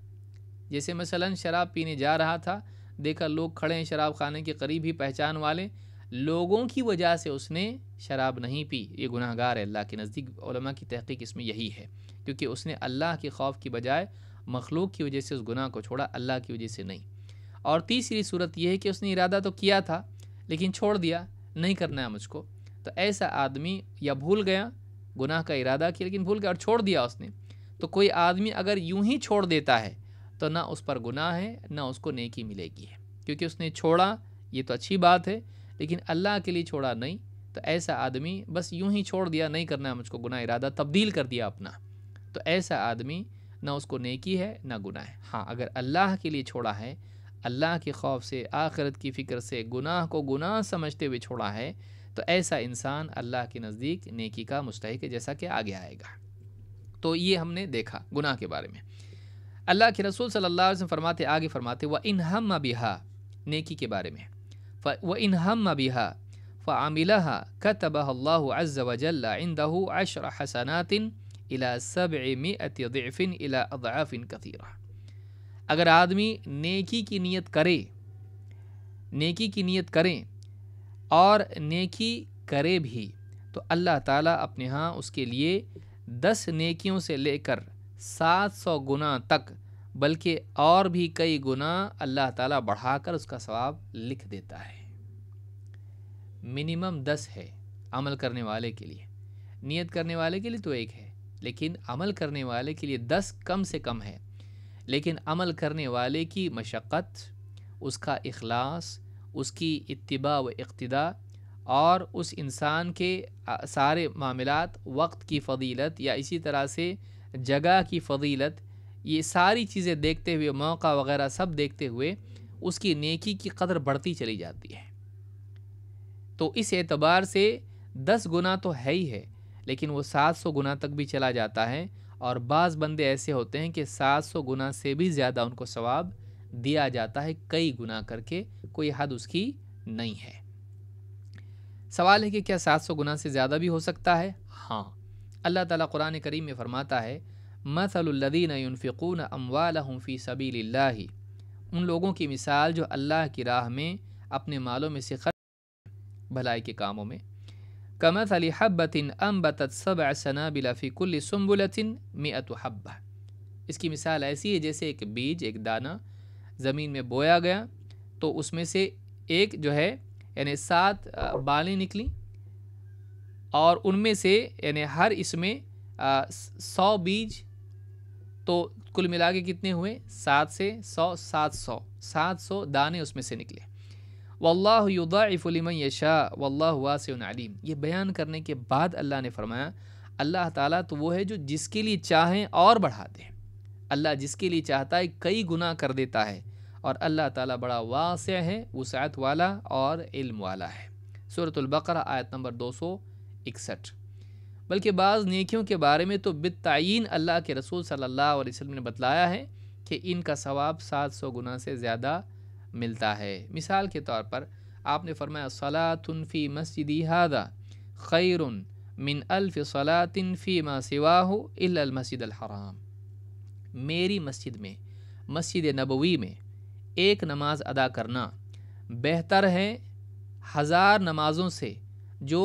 जैसे मसलन शराब पीने जा रहा था देखा लोग खड़े हैं शराब खाने के करीब ही पहचान वाले लोगों की वजह से उसने शराब नहीं पी ये गुनाहगार है अल्लाह के नज़दीक की तहकीक इसमें यही है क्योंकि उसने अल्लाह के खौफ की बजाय मखलूक की वजह से उस गुनाह को छोड़ा अल्लाह की वजह से नहीं और तीसरी सूरत यह है कि उसने इरादा तो किया था लेकिन छोड़ दिया नहीं करना है मुझको तो ऐसा आदमी या भूल गया गुनाह का इरादा किया लेकिन भूल गया और छोड़ दिया उसने तो कोई आदमी अगर यूं ही छोड़ देता है तो ना उस पर गुनाह है ना उसको नेकी मिलेगी है क्योंकि उसने छोड़ा ये तो अच्छी बात है लेकिन अल्लाह के लिए छोड़ा नहीं तो ऐसा आदमी बस यूं ही छोड़ दिया नहीं करना है मुझको गुनाह इरादा तब्दील कर दिया अपना तो ऐसा आदमी ना उसको नेकी है ना गुनाह है हाँ अगर अल्लाह के लिए छोड़ा है अल्लाह के खौफ से आखिरत की फ़िक्र से गुनाह को गुनाह समझते हुए छोड़ा है तो ऐसा इंसान अल्लाह के नज़दीक नेकी का मुस्तक है जैसा कि आगे आएगा तो ये हमने देखा गुनाह के बारे में अल्लाह के रसूल सल्ला फरमाते आगे फरमाते व इन हम अबिहा नेकी के बारे में व इन हम अबिहा फ़ामिला कतबा अल्लाह अज़ वजल्ला दहू अशर हसनातिन इला सब मियतिन इला अदाफिन कतीरा अगर आदमी नेकी की नीयत करे नेकी की नीयत करें और नेकी करे भी तो अल्लाह ताला अपने यहाँ उसके लिए दस नेकियों से लेकर सात सौ गुना तक बल्कि और भी कई गुना अल्लाह ताला बढ़ाकर उसका सवाब लिख देता है मिनिमम दस है अमल करने वाले के लिए नियत करने वाले के लिए तो एक है लेकिन अमल करने वाले के लिए दस कम से कम है लेकिन अमल करने वाले की मशक्क़त उसका अखलास उसकी इतबा व इकतदा और उस इंसान के सारे मामलात वक्त की फजीलत या इसी तरह से जगह की फजीलत ये सारी चीज़ें देखते हुए मौका वगैरह सब देखते हुए उसकी नेकी की कदर बढ़ती चली जाती है तो इस एतबार से दस गुना तो है ही है लेकिन वो सात सौ गुना तक भी चला जाता है और बाज़ बंदे ऐसे होते हैं कि सात सौ गुना से भी ज़्यादा उनको सवाब दिया जाता है कई गुना करके कोई हद उसकी नहीं है सवाल है कि क्या सात सौ गुना से ज़्यादा भी हो सकता है हाँ अल्लाह ताला कुरान करीम में फ़रमाता है मसलद्दीन यनफ़िकून अमवाल फ़ी सबील उन लोगों की मिसाल जो अल्लाह की राह में अपने मालों में से खर्च भलाई के कामों में कमथली हब्बतिन अम्बत सब सनाबिला फ़ी कुल सुम्बुलतिन मियत हब्बा इसकी मिसाल ऐसी है जैसे एक बीज एक दाना ज़मीन में बोया गया तो उसमें से एक जो है यानि सात बालें निकली और उनमें से यानी हर इसमें सौ बीज तो कुल मिला के कितने हुए सात से सौ सात सौ सात सौ दाने उसमें से निकले वल्लाफ़लिम शाह वल्ला वासम ये बयान करने के बाद अल्लाह ने फरमाया अल्लाह ताला तो वो है जो जिसके लिए चाहें और बढ़ा दें अल्लाह जिसके लिए चाहता है कई गुना कर देता है और अल्लाह ताला बड़ा वास है वसात वाला और इल्म वाला है सूरतुल्बकर आयत नंबर दो सौ इकसठ बल्कि बाज़ नेकियों के बारे में तो बितायन अल्लाह के रसूल सल्ला अलैहि ने बतलाया है कि इनका सवाब सात सौ गुना से ज़्यादा मिलता है मिसाल के तौर पर आपने फरमाया सलातनफ़ी मस्जिदी हादा खैर मिन अल्फ़ सलातनफ़ी मा सिवा हो मस्जिद हराम मेरी मस्जिद में मस्जिद नबवी में एक नमाज अदा करना बेहतर है हज़ार नमाज़ों से जो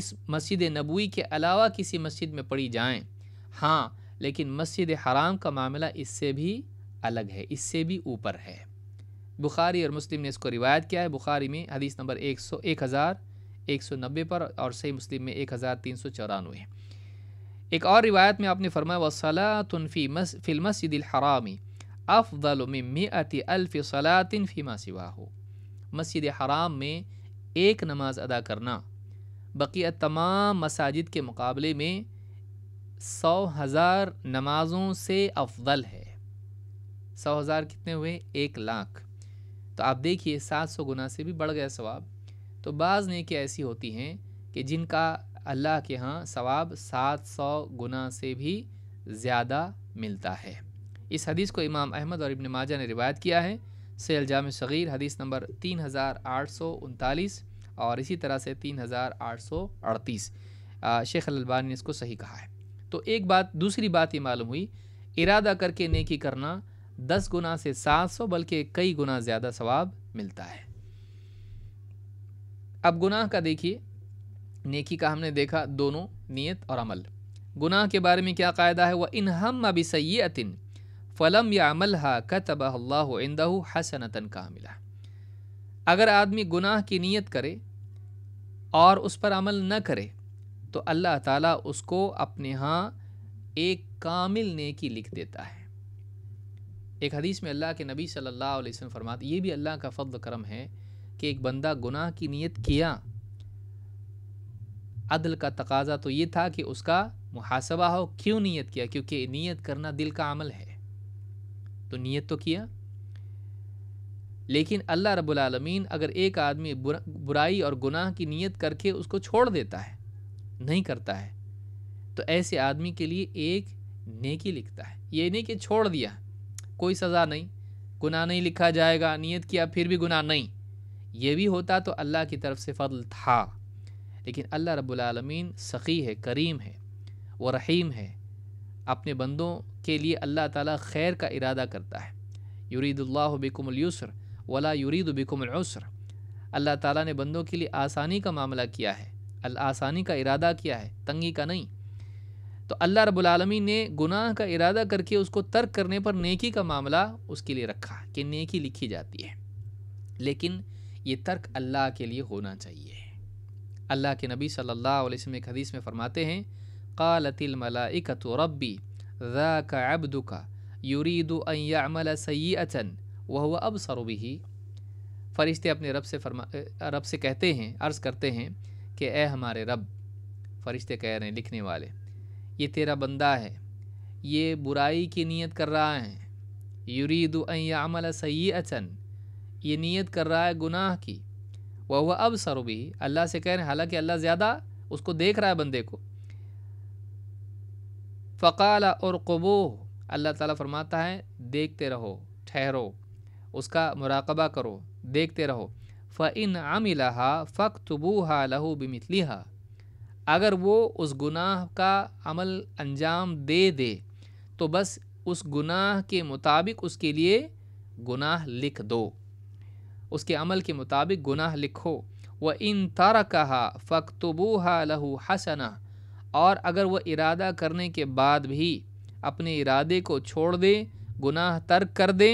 इस मस्जिद नबवी के अलावा किसी मस्जिद में पढ़ी जाएं हाँ लेकिन मस्जिद हराम का मामला इससे भी अलग है इससे भी ऊपर है बुखारी और मुस्लिम ने इसको रिवायत किया है बुखारी में हदीस नंबर एक सौ एक हज़ार एक सौ नब्बे पर और सही मुस्लिम में एक हज़ार तीन सौ चौरानवे एक और रिवायत में आपने फरमाया वसलातफ़ी मस मस्जिद हरामी अफ़ल मिअत सलातिन फ़ीमा सिवा हो मस्जिद हराम में एक नमाज अदा करना बक़िया तमाम मसाजिद के मुकाबले में सौ हज़ार नमाज़ों से अफल है सौ हज़ार कितने हुए एक लाख तो आप देखिए सात सौ गुना से भी बढ़ गया सवाब तो बाज़ नेकियाँ ऐसी होती हैं कि जिनका अल्लाह के यहाँ सवाब सात सौ गुना से भी ज़्यादा मिलता है इस हदीस को इमाम अहमद और इबन माजा ने रिवायत किया है सैल जाम सग़ीर हदीस नंबर तीन हज़ार आठ सौ उनतालीस और इसी तरह से तीन हज़ार आठ सौ अड़तीस शेख अलबानी ने इसको सही कहा है तो एक बात दूसरी बात ये मालूम हुई इरादा करके नेकी करना दस गुना से सात सौ बल्कि कई गुना ज़्यादा सवाब मिलता है अब गुनाह का देखिए नेकी का हमने देखा दोनों नीयत और अमल गुनाह के बारे में क्या कायदा है वह इन हम अभी सैतिन फ़लम या अमल हा कतबाल्लांदू हसनतन का मिला अगर आदमी गुनाह की नीयत करे और उस पर अमल न करे तो अल्लाह ताला उसको अपने यहाँ एक कामिल नेकी लिख देता है एक हदीस में अल्लाह के नबी सल्लल्लाहु अलैहि वसल्लम फरमाते ये भी अल्लाह का फضल करम है कि एक बंदा गुनाह की नीयत किया अदल का तकाजा तो ये था कि उसका मुहासबा हो क्यों नीयत किया क्योंकि नीयत करना दिल का अमल है तो नीयत तो किया लेकिन अल्लाह रब्बुल रबालमीन अगर एक आदमी बुरा, बुराई और गुनाह की नीयत करके उसको छोड़ देता है नहीं करता है तो ऐसे आदमी के लिए एक नेकी लिखता है ये नहीं कि छोड़ दिया कोई सज़ा नहीं गुनाह नहीं लिखा जाएगा नियत किया फिर भी गुनाह नहीं ये भी होता तो अल्लाह की तरफ से फ़ल था लेकिन अल्लाह रब्लमीन सखी है करीम है व रहीम है अपने बंदों के लिए अल्लाह ताला खैर का इरादा करता है युरीदुल्लाह बिकुमलयूसर वला युरीद बिकुमलसर अल्लाह ताला ने बंदों के लिए आसानी का मामला किया है आसानी का इरादा किया है तंगी का नहीं तो अल्लाह रबालमी ने गुनाह का इरादा करके उसको तर्क करने पर नेकी का मामला उसके लिए रखा कि नेकी लिखी जाती है लेकिन ये तर्क अल्लाह के लिए होना चाहिए अल्लाह के नबी सल्लल्लाहु अलैहि वसल्लम एक हदीस में फ़रमाते हैं कालतिल मलाइकत रब्बी रा का अबदु का यूरीद अमल सई अचन वह हुआ अब सरुबी फ़रिश्ते अपने रब से फरमा रब से कहते हैं अर्ज़ करते हैं कि ए हमारे रब फ़रिश्ते कह रहे हैं लिखने वाले ये तेरा बंदा है ये बुराई की नीयत कर रहा है युरीद अमल सही अचन ये नीयत कर रहा है गुनाह की वह वह अब सरुबी अल्लाह से कह रहे हैं हालाँकि अल्लाह ज़्यादा उसको देख रहा है बंदे को फ़काल और कबो अल्लाह ताला फरमाता है देखते रहो ठहरो उसका मुराकबा करो देखते रहो फ़ इन आमिला फ़क तबू हा लहू बिमितली अगर वो उस गुनाह का अमल अंजाम दे दे तो बस उस गुनाह के मुताबिक उसके लिए गुनाह लिख दो उसके अमल के मुताबिक गुनाह लिखो व इन तारा कहा फ़क्तबूहा लहू हसना और अगर वह इरादा करने के बाद भी अपने इरादे को छोड़ दे गुनाह तर्क कर दे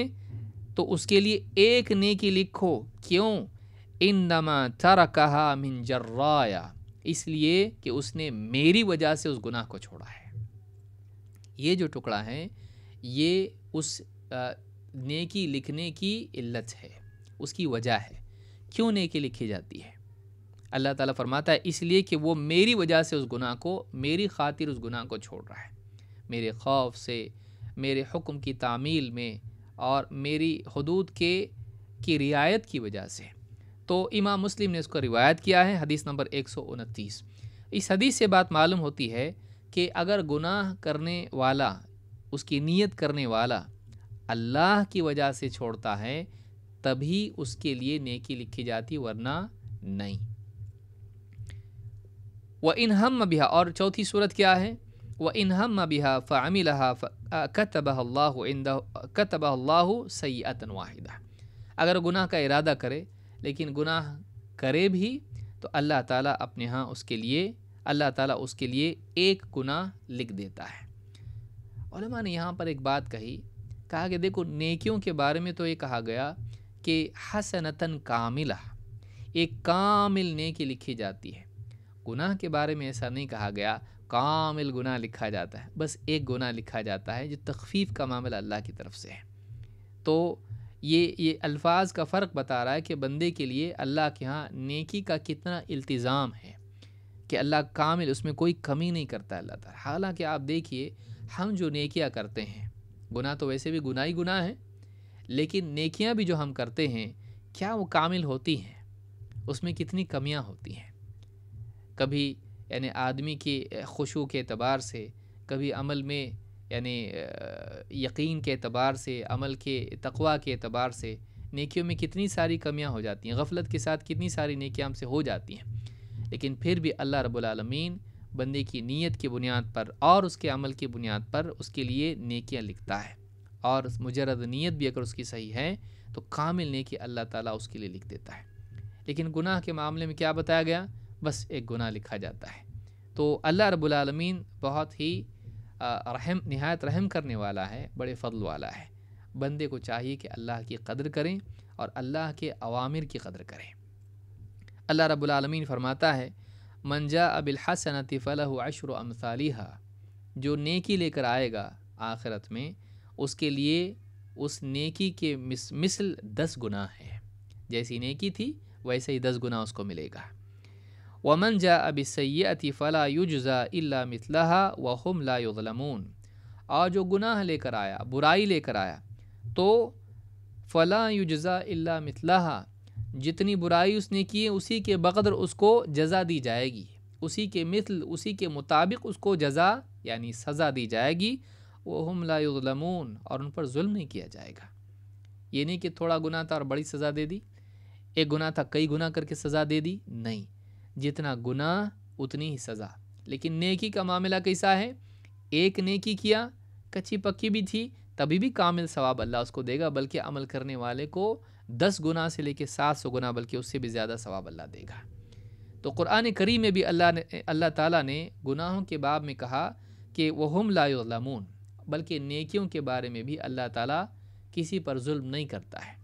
तो उसके लिए एक नेकी लिखो क्यों इन नमा तारा कहा मिन जर्राया इसलिए कि उसने मेरी वजह से उस गुनाह को छोड़ा है ये जो टुकड़ा है ये उस नेकी लिखने की इल्लत है उसकी वजह है क्यों नेकी लिखी जाती है अल्लाह ताला फरमाता है इसलिए कि वो मेरी वजह से उस गुनाह को मेरी खातिर उस गुनाह को छोड़ रहा है मेरे खौफ से मेरे हुक्म की तामील में और मेरी हदूद के की रियायत की वजह से तो इमाम मुस्लिम ने उसको रिवायत किया है हदीस नंबर एक इस हदीस से बात मालूम होती है कि अगर गुनाह करने वाला उसकी नीयत करने वाला अल्लाह की वजह से छोड़ता है तभी उसके लिए नेकी लिखी जाती वरना नहीं व इन हम मबिहा और चौथी सूरत क्या है व इन हम मबिहा फ़ामिल कतबल्ला कतबल्ला सयातन वाहिदा अगर गुनाह का इरादा करे लेकिन गुनाह करे भी तो अल्लाह ताला अपने यहाँ उसके लिए अल्लाह ताला उसके लिए एक गुनाह लिख देता है ने यहाँ पर एक बात कही कहा कि देखो नेकियों के बारे में तो ये कहा गया कि हसनतन कामिला एक कामिल नेकी लिखी जाती है गुनाह के बारे में ऐसा नहीं कहा गया कामिल गुनाह लिखा जाता है बस एक गुनाह लिखा जाता है जो तखफीफ़ का मामला अल्लाह की तरफ से है तो ये ये अल्फाज का फ़र्क बता रहा है कि बंदे के लिए अल्लाह के यहाँ नेकी का कितना इल्तिज़ाम है कि अल्लाह कामिल उसमें कोई कमी नहीं करता अल्लाह ताला हालांकि आप देखिए हम जो नेकियां करते हैं गुनाह तो वैसे भी गुनाह ही गुनाह है लेकिन नेकियां भी जो हम करते हैं क्या वो कामिल होती हैं उसमें कितनी कमियाँ होती हैं कभी यानी आदमी की खुशू के अतबार से कभी अमल में यानी यकीन के अतबार से अमल के तकवा के अतबार से नेकियों में कितनी सारी कमियाँ हो जाती हैं गफलत के साथ कितनी सारी नेकियां हमसे हो जाती हैं लेकिन फिर भी अल्लाह रबालमीन बंदे की नीयत की बुनियाद पर और उसके अमल की बुनियाद पर उसके लिए नेकियां लिखता है और मुजरद नीयत भी अगर उसकी सही है तो कामिल नेकी अल्लाह ताला उसके लिए लिख देता है लेकिन गुनाह के मामले में क्या बताया गया बस एक गुनाह लिखा जाता है तो अल्लाह रबालमीन बहुत ही रहम नहायत रहम करने वाला है बड़े फ़ल वाला है बंदे को चाहिए कि अल्लाह की कदर करें और अल्लाह के अवामिर की कदर करें अल्लाह रबालमीन फ़रमाता है मंजा अबिलहसनती फ़लह अशर अमसालिहा जो नेकी लेकर आएगा आखिरत में उसके लिए उस नेकी के मिस मिसल दस गुना है जैसी नेकी थी वैसे ही दस गुना उसको मिलेगा वमन जा अबी सैति फ़ला युजा अल्ला मितलहा वहम लाज़लमून और जो गुनाह लेकर आया बुराई लेकर आया तो फ़ला युजा अल्ला मितलहा जितनी बुराई उसने की उसी के बकदर उसको जजा दी जाएगी उसी के मिसल उसी के मुताबिक उसको जजा यानी सज़ा दी जाएगी वह हम लाज़लमून और उन पर जुल्म नहीं किया जाएगा ये नहीं कि थोड़ा गुनाह था और बड़ी सज़ा दे दी एक गुनाह था कई गुनाह करके सज़ा दे दी नहीं जितना गुनाह उतनी ही सज़ा लेकिन नेकी का मामला कैसा है एक नेकी किया कच्ची पक्की भी थी तभी भी कामिल सवाब अल्लाह उसको देगा बल्कि अमल करने वाले को दस गुना से लेकर सात सौ गुना बल्कि उससे भी ज़्यादा सवाब अल्लाह देगा तो क़ुरान करीम में भी अल्लाह ने अल्लाह ताला ने गुनाहों के बाब में कहा कि वहम लामून बल्कि नेकियों के बारे में भी अल्लाह ताला किसी पर जुल्म नहीं करता है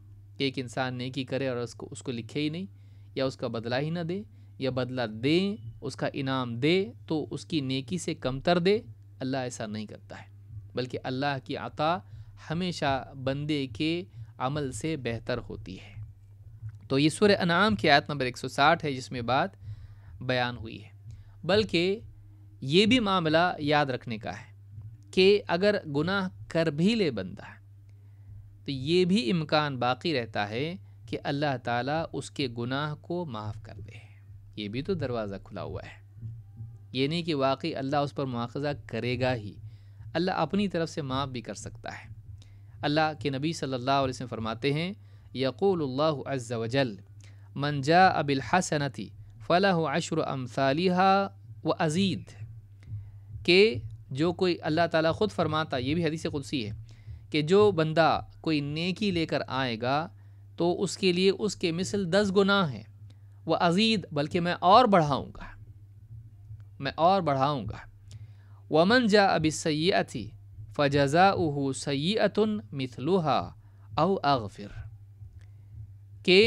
एक इंसान नेकी करे और उसको उसको लिखे ही नहीं या उसका बदला ही ना दे या बदला दें उसका इनाम दे तो उसकी नेकी से कमतर दे अल्लाह ऐसा नहीं करता है बल्कि अल्लाह की आता हमेशा बंदे के अमल से बेहतर होती है तो ये सुर अनाम की आयत नंबर 160 है जिसमें बात बयान हुई है बल्कि ये भी मामला याद रखने का है कि अगर गुनाह कर भी ले बंदा तो ये भी इम्कान बाकी रहता है कि अल्लाह ताला उसके गुनाह को माफ़ कर दे ये भी तो दरवाज़ा खुला हुआ है ये नहीं कि वाकई अल्लाह उस पर मुआजा करेगा ही अल्लाह अपनी तरफ से माफ़ भी कर सकता है अल्लाह के नबी सल्लल्लाहु अलैहि वसल्लम फरमाते हैं यकूल अज़्ज़ वजल मनजा अबिल हसनती फ़लाह अशर अमसालिहा व अजीद के जो कोई अल्लाह ताला ख़ुद फरमाता ये भी हदीस कुदसी है कि जो बंदा कोई नेकी लेकर आएगा तो उसके लिए उसके मिसल दस गुना हैं व अजीद बल्कि मैं और बढ़ाऊँगा मैं और बढ़ाऊँगा वमन जा अबी सैती फ़जा उहू सैतन मिथलुहा अव अगफिर के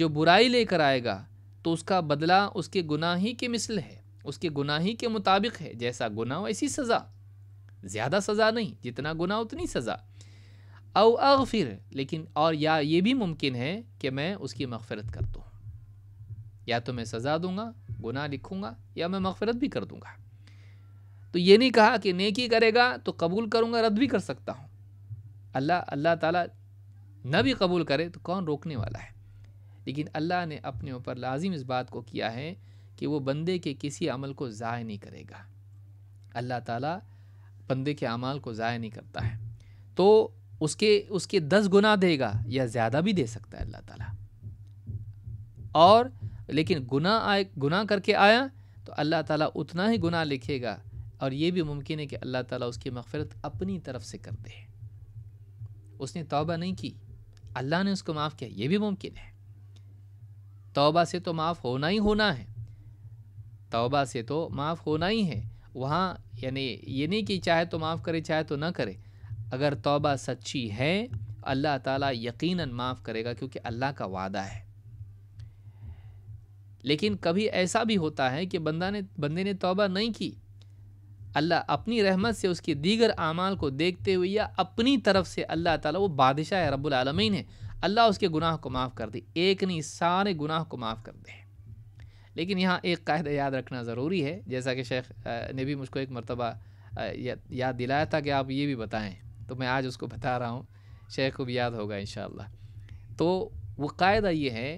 जो बुराई लेकर आएगा तो उसका बदला उसके गुनाही ही के मिसल है उसके गुनाही ही के मुताबिक है जैसा गुना वैसी सज़ा ज़्यादा सज़ा नहीं जितना गुना उतनी सज़ा अव अगफिर लेकिन और या ये भी मुमकिन है कि मैं उसकी मफफ़रत कर दूँ या तो मैं सज़ा दूंगा गुनाह लिखूंगा या मैं मगफरत भी कर दूंगा तो ये नहीं कहा कि नेकी करेगा तो कबूल करूंगा रद्द भी कर सकता हूँ अल्लाह अल्लाह ताला न भी कबूल करे तो कौन रोकने वाला है लेकिन अल्लाह ने अपने ऊपर लाजिम इस बात को किया है कि वो बंदे के किसी अमल को ज़ाय नहीं करेगा अल्लाह ताला बंदे के अमाल को ज़ाय नहीं करता है तो उसके उसके दस गुना देगा या ज़्यादा भी दे सकता है अल्लाह ताला और लेकिन गुना आए गुना करके आया तो अल्लाह ताला उतना ही गुना लिखेगा और ये भी मुमकिन है कि अल्लाह ताला उसकी मफ़रत अपनी तरफ से कर दे उसने तौबा नहीं की अल्लाह ने उसको माफ़ किया ये भी मुमकिन है तौबा से तो माफ़ होना ही होना है तौबा से तो माफ़ होना ही है वहाँ यानी ये नहीं कि चाहे तो माफ़ करे चाहे तो ना करे अगर तौबा सच्ची है अल्लाह ताला यकीनन माफ़ करेगा क्योंकि अल्लाह का वादा है लेकिन कभी ऐसा भी होता है कि बंदा ने बंदे ने तौबा नहीं की अल्लाह अपनी रहमत से उसके दीगर आमाल को देखते हुए या अपनी तरफ से अल्लाह ताला वो बादशाह है रब्बुल आलमीन है अल्लाह उसके गुनाह को माफ़ कर दे एक नहीं सारे गुनाह को माफ़ कर दे लेकिन यहाँ एक कायदा याद रखना ज़रूरी है जैसा कि शेख ने भी मुझको एक मरतबा याद दिलाया था कि आप ये भी बताएं तो मैं आज उसको बता रहा हूँ शेख को भी याद होगा इन तो वो कायदा ये है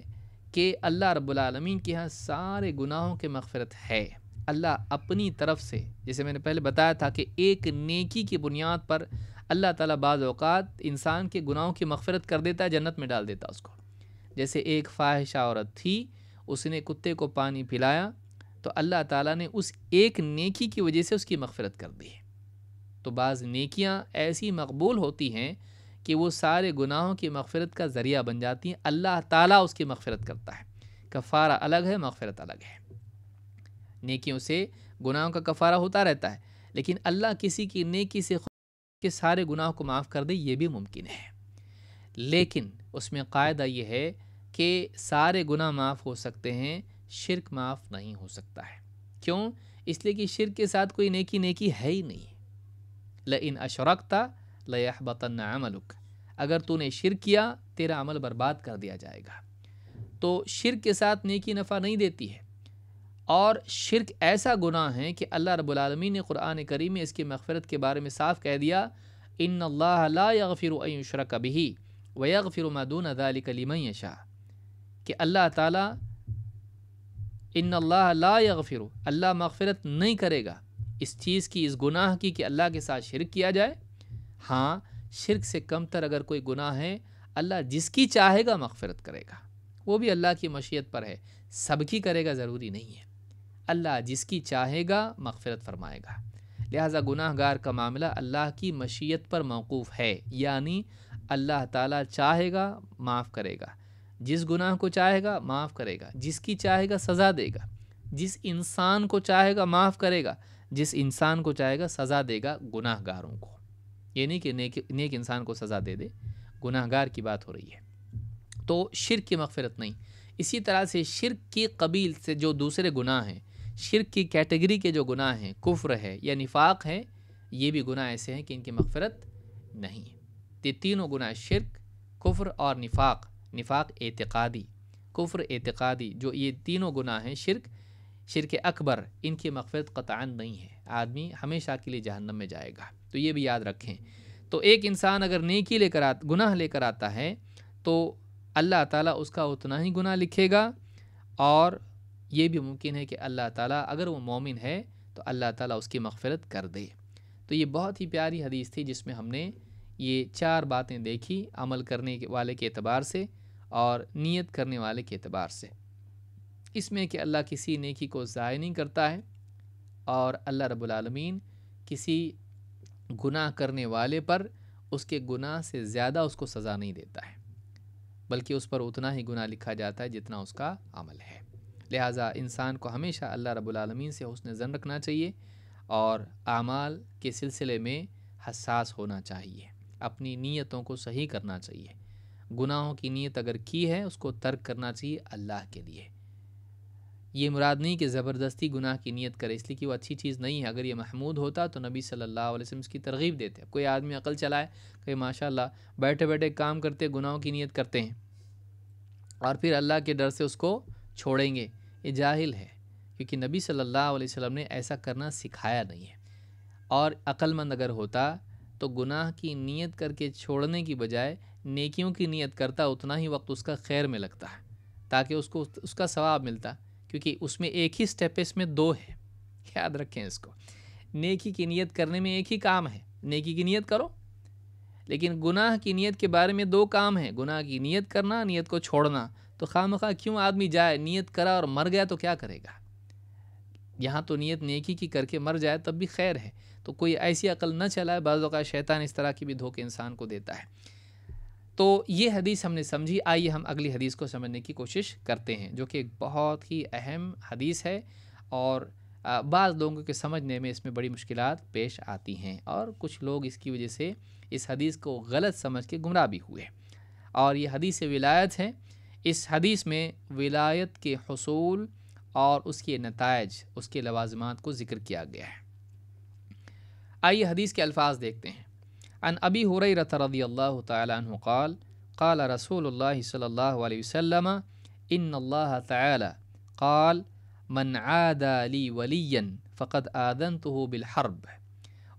कि अल्लाह रब्लमीन के यहाँ सारे गुनाहों के मफफ़रत है अल्लाह अपनी तरफ से जैसे मैंने पहले बताया था कि एक नेकी की बुनियाद पर अल्लाह ताला बाज़ अवत इंसान के गुनाहों की मफफ़रत कर देता है जन्नत में डाल देता उसको जैसे एक फाहिशा औरत थी उसने कुत्ते को पानी पिलाया तो अल्लाह ताला ने उस एक नेकी की वजह से उसकी मफफरत कर दी है तो बाज़ नेकियाँ ऐसी मकबूल होती हैं कि वो सारे गुनाहों की मगफ़रत का ज़रिया बन जाती हैं अल्लाह ताला उसकी मगफ़रत करता है कफ़ारा अलग है मगफ़रत अलग है नेकियों से गुनाहों का कफ़ारा होता रहता है लेकिन अल्लाह किसी की नेकी से के सारे गुनाह को माफ़ कर दे ये भी मुमकिन है लेकिन उसमें कायदा यह है कि सारे गुनाह माफ़ हो सकते हैं शिरक माफ़ नहीं हो सकता है क्यों इसलिए कि शिरक के साथ कोई नेकी नेकी है ही नहीं लेकिन अशरकता लयहबतन अमलुक अगर तूने शिर किया तेरा अमल बर्बाद कर दिया जाएगा तो शिर के साथ नेकी नफ़ा नहीं देती है और शिरक ऐसा गुनाह है कि अल्लाह रबालमी ने क़ुरान करीम में इसकी मगफ़रत के बारे में साफ़ कह दिया इन लाफिर शरक भी वग फिर मदून अदालकलीम शाह कि अल्लाह ताला इन ला फिर अल्लाह मगफ़रत नहीं करेगा इस चीज़ की इस गुनाह की कि अल्लाह के साथ शिरक किया जाए हाँ शिरक से कमतर अगर कोई गुनाह है अल्लाह जिसकी चाहेगा मगफरत करेगा वो भी अल्लाह की मशीयत पर है सबकी करेगा ज़रूरी नहीं है अल्लाह जिसकी चाहेगा मगफरत फरमाएगा लिहाजा गुनाहगार का मामला अल्लाह की मशीयत पर मौकूफ़ है यानी अल्लाह ताला चाहेगा माफ़ करेगा जिस गुनाह को चाहेगा माफ़ करेगा जिसकी चाहेगा सज़ा देगा जिस इंसान को चाहेगा माफ़ करेगा जिस इंसान को चाहेगा सज़ा देगा गुनाहगारों को ये नहीं कि नेक नेक इंसान को सज़ा दे दे गुनाहगार की बात हो रही है तो शिरक की मगफरत नहीं इसी तरह से शिरक की कबील से जो दूसरे गुनाह हैं शिरक की कैटेगरी के जो गुनाह हैं कुफ्र है या निफाक है ये भी गुनाह ऐसे हैं कि इनकी मगफरत नहीं है ये तीनों गुनाह शिरक कुफ्र और निफाक निफाक एतकादी कुफ्र एतकादी जो ये तीनों गुनाह हैं शिरक शिरक अकबर इनकी मगफरत कतान नहीं है आदमी हमेशा के लिए जहन्नम में जाएगा तो ये भी याद रखें तो एक इंसान अगर नेकी लेकर आ गुनाह लेकर आता है तो अल्लाह ताला उसका उतना ही गुनाह लिखेगा और ये भी मुमकिन है कि अल्लाह ताला अगर वो मोमिन है तो अल्लाह ताला उसकी मगफरत कर दे तो ये बहुत ही प्यारी हदीस थी जिसमें हमने ये चार बातें देखी अमल करने के वाले के अतबार से और नीयत करने वाले के अतबार से इसमें कि अल्लाह किसी नेकी को ज़ाय नहीं करता है और अल्लाह रब्बुल रबालमीन किसी गुनाह करने वाले पर उसके गुनाह से ज़्यादा उसको सज़ा नहीं देता है बल्कि उस पर उतना ही गुनाह लिखा जाता है जितना उसका अमल है लिहाजा इंसान को हमेशा अल्लाह रबालमीन से उसने जन रखना चाहिए और आमाल के सिलसिले में हसास होना चाहिए अपनी नीयतों को सही करना चाहिए गुनाहों की नीयत अगर की है उसको तर्क करना चाहिए अल्लाह के लिए ये मुराद नहीं कि ज़बरदस्ती गुनाह की नीयत करे इसलिए कि वो अच्छी चीज़ नहीं है अगर ये महमूद होता तो नबी सल्लल्लाहु अलैहि वसल्लम इसकी तरगीब देते कोई आदमी अकल चलाए कहीं माशाल्लाह बैठे बैठे काम करते गुनाहों की नीयत करते हैं और फिर अल्लाह के डर से उसको छोड़ेंगे ये जाहिल है क्योंकि नबी सल्लल्लाहु अलैहि वसल्लम ने ऐसा करना सिखाया नहीं है और अक्लमंद अगर होता तो गुनाह की नीयत करके छोड़ने की बजाय नेकियों की नीयत करता उतना ही वक्त उसका खैर में लगता है ताकि उसको उसका सवाब मिलता है क्योंकि उसमें एक ही स्टेप है इसमें दो है याद रखें इसको नेकी की नीयत करने में एक ही काम है नेकी की नीयत करो लेकिन गुनाह की नीयत के बारे में दो काम है गुनाह की नीयत करना नीयत को छोड़ना तो खाम खा क्यों आदमी जाए नीयत करा और मर गया तो क्या करेगा यहाँ तो नीयत नेकी की करके मर जाए तब भी खैर है तो कोई ऐसी अकल न चलाए बाज़ा शैतान इस तरह की भी धोखे इंसान को देता है तो ये हदीस हमने समझी आइए हम अगली हदीस को समझने की कोशिश करते हैं जो कि एक बहुत ही अहम हदीस है और बाद लोगों के समझने में इसमें बड़ी मुश्किल पेश आती हैं और कुछ लोग इसकी वजह से इस हदीस को गलत समझ के गुमराह भी हुए और ये हदीस विलायत हैं इस हदीस में विलायत के हसूल और उसके नतज उसके लवाजमात को ज़िक्र किया गया है आइए हदीस के अल्फाज देखते हैं عن أبي هريرة رضي الله تعالى عنه قال قال رسول الله صلى الله عليه وسلم إن الله تعالى قال من عادى لي وليا فقد آذنته بالحرب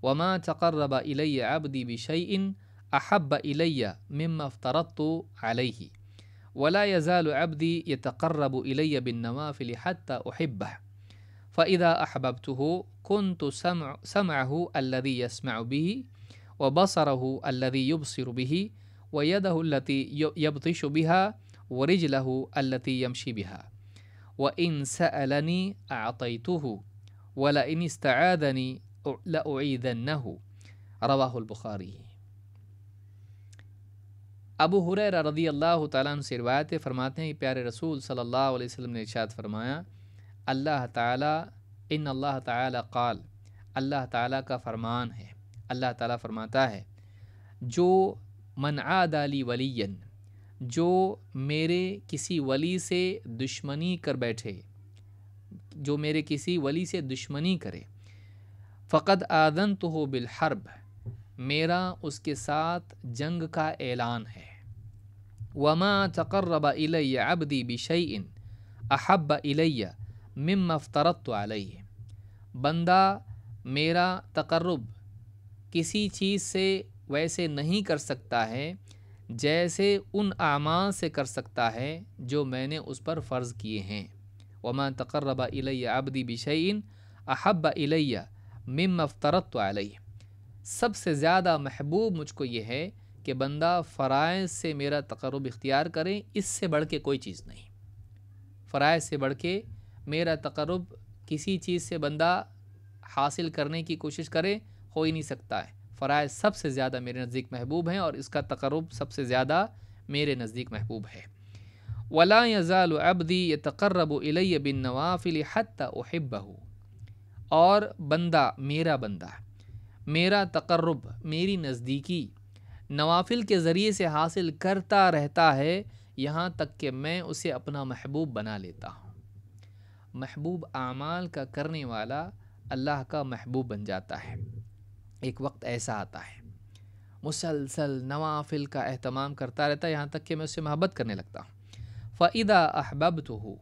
وما تقرب إلي عبدي بشيء أحب إلي مما افترضت عليه ولا يزال عبدي يتقرب إلي بالنوافل حتى أحبه فإذا أحببته كنت سمع سمعه الذي يسمع به व बसरहू अल्लदी युबसिर बिही व यदहुल्लती यबतिश बिहा व रिजलहू अल्लती यमशी बिहा व इन सलनी आतः वला इन इस्तादनी लदनहू रवाहुलबुखारी अबू हुरर रदी अल्लाह तन से रवायत फरमाते हैं प्यारे रसूल सल्लल्लाहु अलैहि ने इशाद फरमाया अल्लाह ताला इन का फरमान है अल्लाह ताला फरमाता है जो मन आदाली वलीन जो मेरे किसी वली से दुश्मनी कर बैठे जो मेरे किसी वली से दुश्मनी करे फ़कत आदन तो हो बिलहरब मेरा उसके साथ जंग का ऐलान है वमा तकर्रब इलैया अबदी बिशन अहब इलैया मम अफ़तरत बंदा मेरा तकर्रब किसी चीज़ से वैसे नहीं कर सकता है जैसे उन आमाल से कर सकता है जो मैंने उस पर फ़र्ज़ किए हैं वमा तकर्रब इलैया आबदी बिशैन अहब इलैया मिम अफ्तरत अलैह सबसे ज़्यादा महबूब मुझको ये है कि बंदा फ़राइज़ से मेरा तकरब इख्तियार करें इससे बढ़ के कोई चीज़ नहीं फ़राइज़ से बढ़ के मेरा तकरब किसी चीज़ से बंदा हासिल करने की कोशिश करें हो ही नहीं सकता है फ़राज़ सबसे ज़्यादा मेरे नज़दीक महबूब हैं और इसका तकरब सबसे ज़्यादा मेरे नज़दीक महबूब है वला यज़ाल अबदी य तकर्रब इलैय बिन नवाफिल हत्बहू और बंदा मेरा बंदा मेरा तकर्रब मेरी नज़दीकी नवाफिल के ज़रिए से हासिल करता रहता है यहाँ तक कि मैं उसे अपना महबूब बना लेता हूँ महबूब आमाल का करने वाला अल्लाह का महबूब बन जाता है एक वक्त ऐसा आता है मुसलसल नवाफिल का अहतमाम करता रहता है यहाँ तक कि मैं उससे मोहब्बत करने लगता हूँ फ़ीदा अहबब तो हो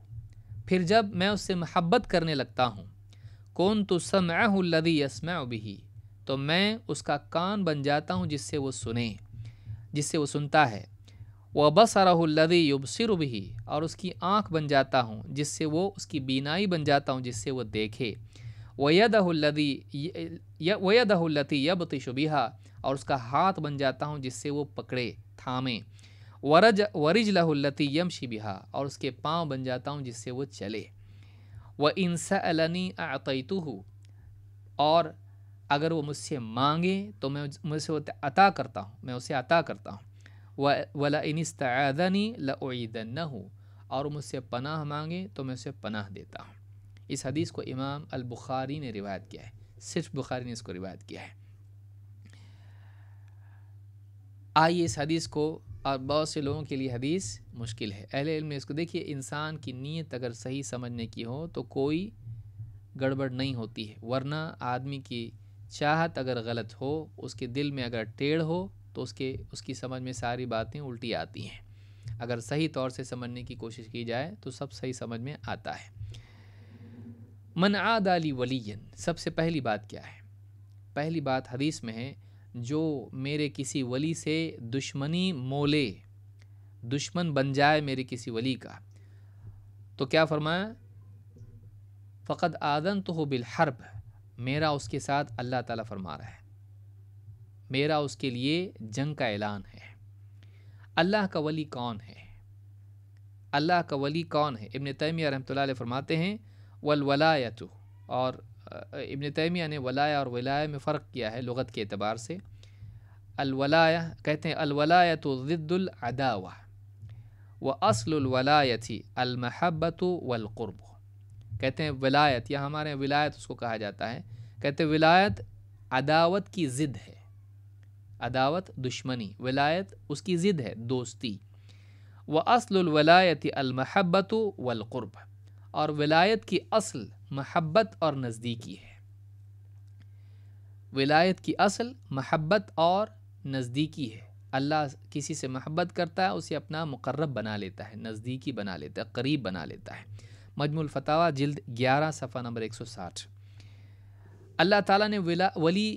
फिर जब मैं उससे महब्बत करने लगता हूँ कौन तो समदी यसमा भी तो मैं उसका कान बन जाता हूँ जिससे वो सुने जिससे वो सुनता है वह बस युब सिर भी और उसकी आँख बन जाता हूँ जिससे वो उसकी बीनाई बन जाता हूँ जिससे वो देखे वयदहुल्लदी वयदहुल्लती लती शुबिहा और उसका हाथ बन जाता हूँ जिससे वो पकड़े थामे वरज वरिज लहुल्लती यम शिबिहा और उसके पाँव बन जाता हूँ जिससे वो चले व इंसा अलनी आतईतु और अगर वो मुझसे मांगे तो मैं मुझसे अता करता हूँ मैं उसे अता करता हूँ व वला इनस्तनी लदन और मुझसे पनाह मांगे तो मैं उसे पनाह देता हूँ इस हदीस को इमाम अलबुखारी ने रिवायत किया है सिर्फ बुखारी ने इसको रिवायत किया है आइए इस हदीस को और बहुत से लोगों के लिए हदीस मुश्किल है अहले इल्म इसको देखिए इंसान की नीयत अगर सही समझने की हो तो कोई गड़बड़ नहीं होती है वरना आदमी की चाहत अगर गलत हो उसके दिल में अगर टेढ़ हो तो उसके उसकी समझ में सारी बातें उल्टी आती हैं अगर सही तौर से समझने की कोशिश की जाए तो सब सही समझ में आता है मन आद अली वलीन सबसे पहली बात क्या है पहली बात हदीस में है जो मेरे किसी वली से दुश्मनी मोले दुश्मन बन जाए मेरे किसी वली का तो क्या फरमाया फ़कत आदन तो हो बिलहरब मेरा उसके साथ अल्लाह ताला फरमा रहा है मेरा उसके लिए जंग का ऐलान है अल्लाह का वली कौन है अल्लाह का वली कौन है इबन तैमिया रहमत फरमाते हैं वलवलायत और इबन तैमिया ने वलाया और वलाया में फ़र्क किया है लगत के अतबार से अलवलाया कहते हैं अलवलायत ज़िद्दुलदावा व असलवलायती अलमहब्बत वलक़ुरब कहते हैं विलायत या हमारे विलायत उसको कहा जाता है कहते हैं विलायत अदावत की ज़िद है अदावत दुश्मनी विलायत उसकी ज़िद है दोस्ती व असलवलायती अलमहब्बत वलक़ुरब और विलायत की असल महब्बत और नज़दीकी है विलायत की असल महब्बत और नज़दीकी है अल्लाह किसी से महब्बत करता है उसे अपना मुकर्रब बना लेता है नज़दीकी बना लेता है करीब बना लेता है मजमुल फतावा जिल्द ग्यारह सफ़ा नंबर एक सौ साठ अल्लाह ताला ने विला वली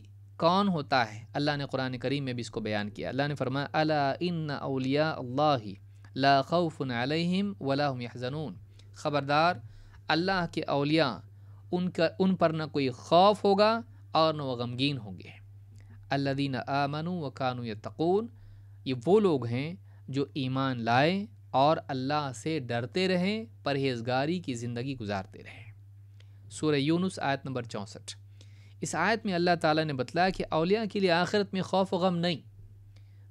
कौन होता है अल्लाह ने कुरान करीम में भी इसको बयान किया अल्लाह ने फरमाया अला इन अलिया ला खौफ़ अलैहिम वला यहजनून ख़बरदार अल्लाह के अलिया उनका उन पर न कोई खौफ होगा और न वह गमगीन होंगे अल्लादीन आमनु व कानू यतकून ये वो लोग हैं जो ईमान लाए और अल्लाह से डरते रहें परहेजगारी की ज़िंदगी गुजारते रहें सूर्य यूनुस आयत नंबर चौंसठ इस आयत में अल्लाह ताला ने बतलाया कि अलिया के लिए आखिरत में खौफ व गम नहीं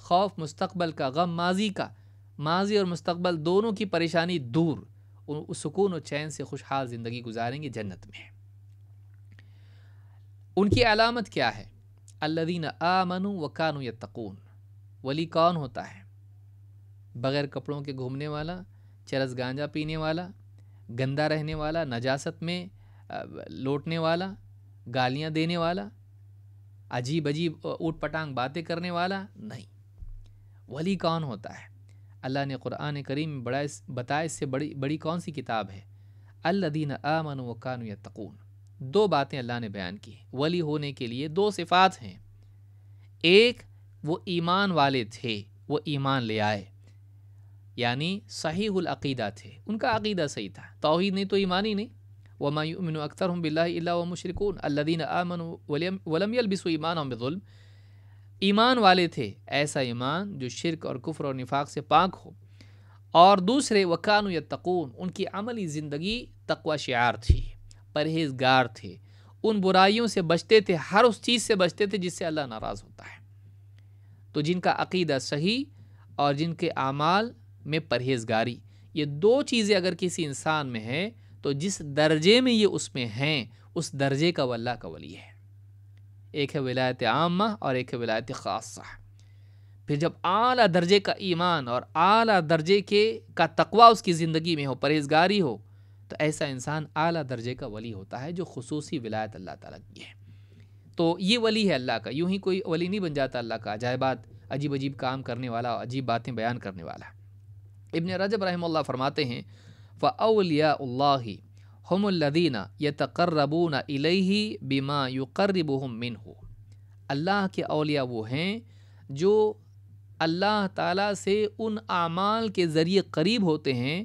खौफ मुस्तबल का गम माजी का माजी और मुस्तकबल दोनों की परेशानी दूर उस सुकून और चैन से खुशहाल ज़िंदगी गुजारेंगे जन्नत में उनकी अलामत क्या है अल्लादीन आमनु व कानु तकून वली कौन होता है बग़ैर कपड़ों के घूमने वाला चरस गांजा पीने वाला गंदा रहने वाला नजासत में लौटने वाला गालियाँ देने वाला अजीब अजीब ऊट पटांग बातें करने वाला नहीं वली कौन होता है अल्लाह ने क़ुरान करीम में बड़ा इस, बताया इससे बड़ी बड़ी कौन सी किताब है अल्लादीन आमन वकान तकून दो बातें अल्लाह ने बयान की वली होने के लिए दो सिफ़ात हैं एक वो ईमान वाले थे वो ईमान ले आए यानी सहीक़ीदा थे उनका अकीदा सही था तोहद नहीं तो ईमान ही नहीं वमायुमिन अख्तर हम बिल्ला मशरकून अल्लादीन आमन वलम ईमान हम ईमान वाले थे ऐसा ईमान जो शिरक और कुफर और निफाक से पाक हो और दूसरे वकान तकून उनकी अमली ज़िंदगी तकवा शार थी परहेजगार थे उन बुराइयों से बचते थे हर उस चीज़ से बचते थे जिससे अल्लाह नाराज़ होता है तो जिनका अकीदा सही और जिनके अमाल में परहेजगारी ये दो चीज़ें अगर किसी इंसान में हैं तो जिस दर्जे में ये उसमें हैं उस दर्जे का वल्ला का वली है एक है विलायत आमा और एक है विलायत ख़ास फिर जब आला दर्जे का ईमान और आला दर्जे के का तकवा उसकी ज़िंदगी में हो परहेजगारी हो तो ऐसा इंसान आला दर्जे का वली होता है जो खसूसी विलायत अल्लाह ताला की है तो ये वली है अल्लाह का यूँ ही कोई वली नहीं बन जाता अल्लाह का अजायबात अजीब अजीब काम करने वाला और अजीब बातें बयान करने वाला इबन रजब रहम फरमाते हैं फ़लिया हमल्लदीना ये तकर्रबून इलही बिमा युकर्रबहम मिन हो अल्लाह के अलिया वो हैं जो अल्लाह ताला से उन आमाल के ज़रिए करीब होते हैं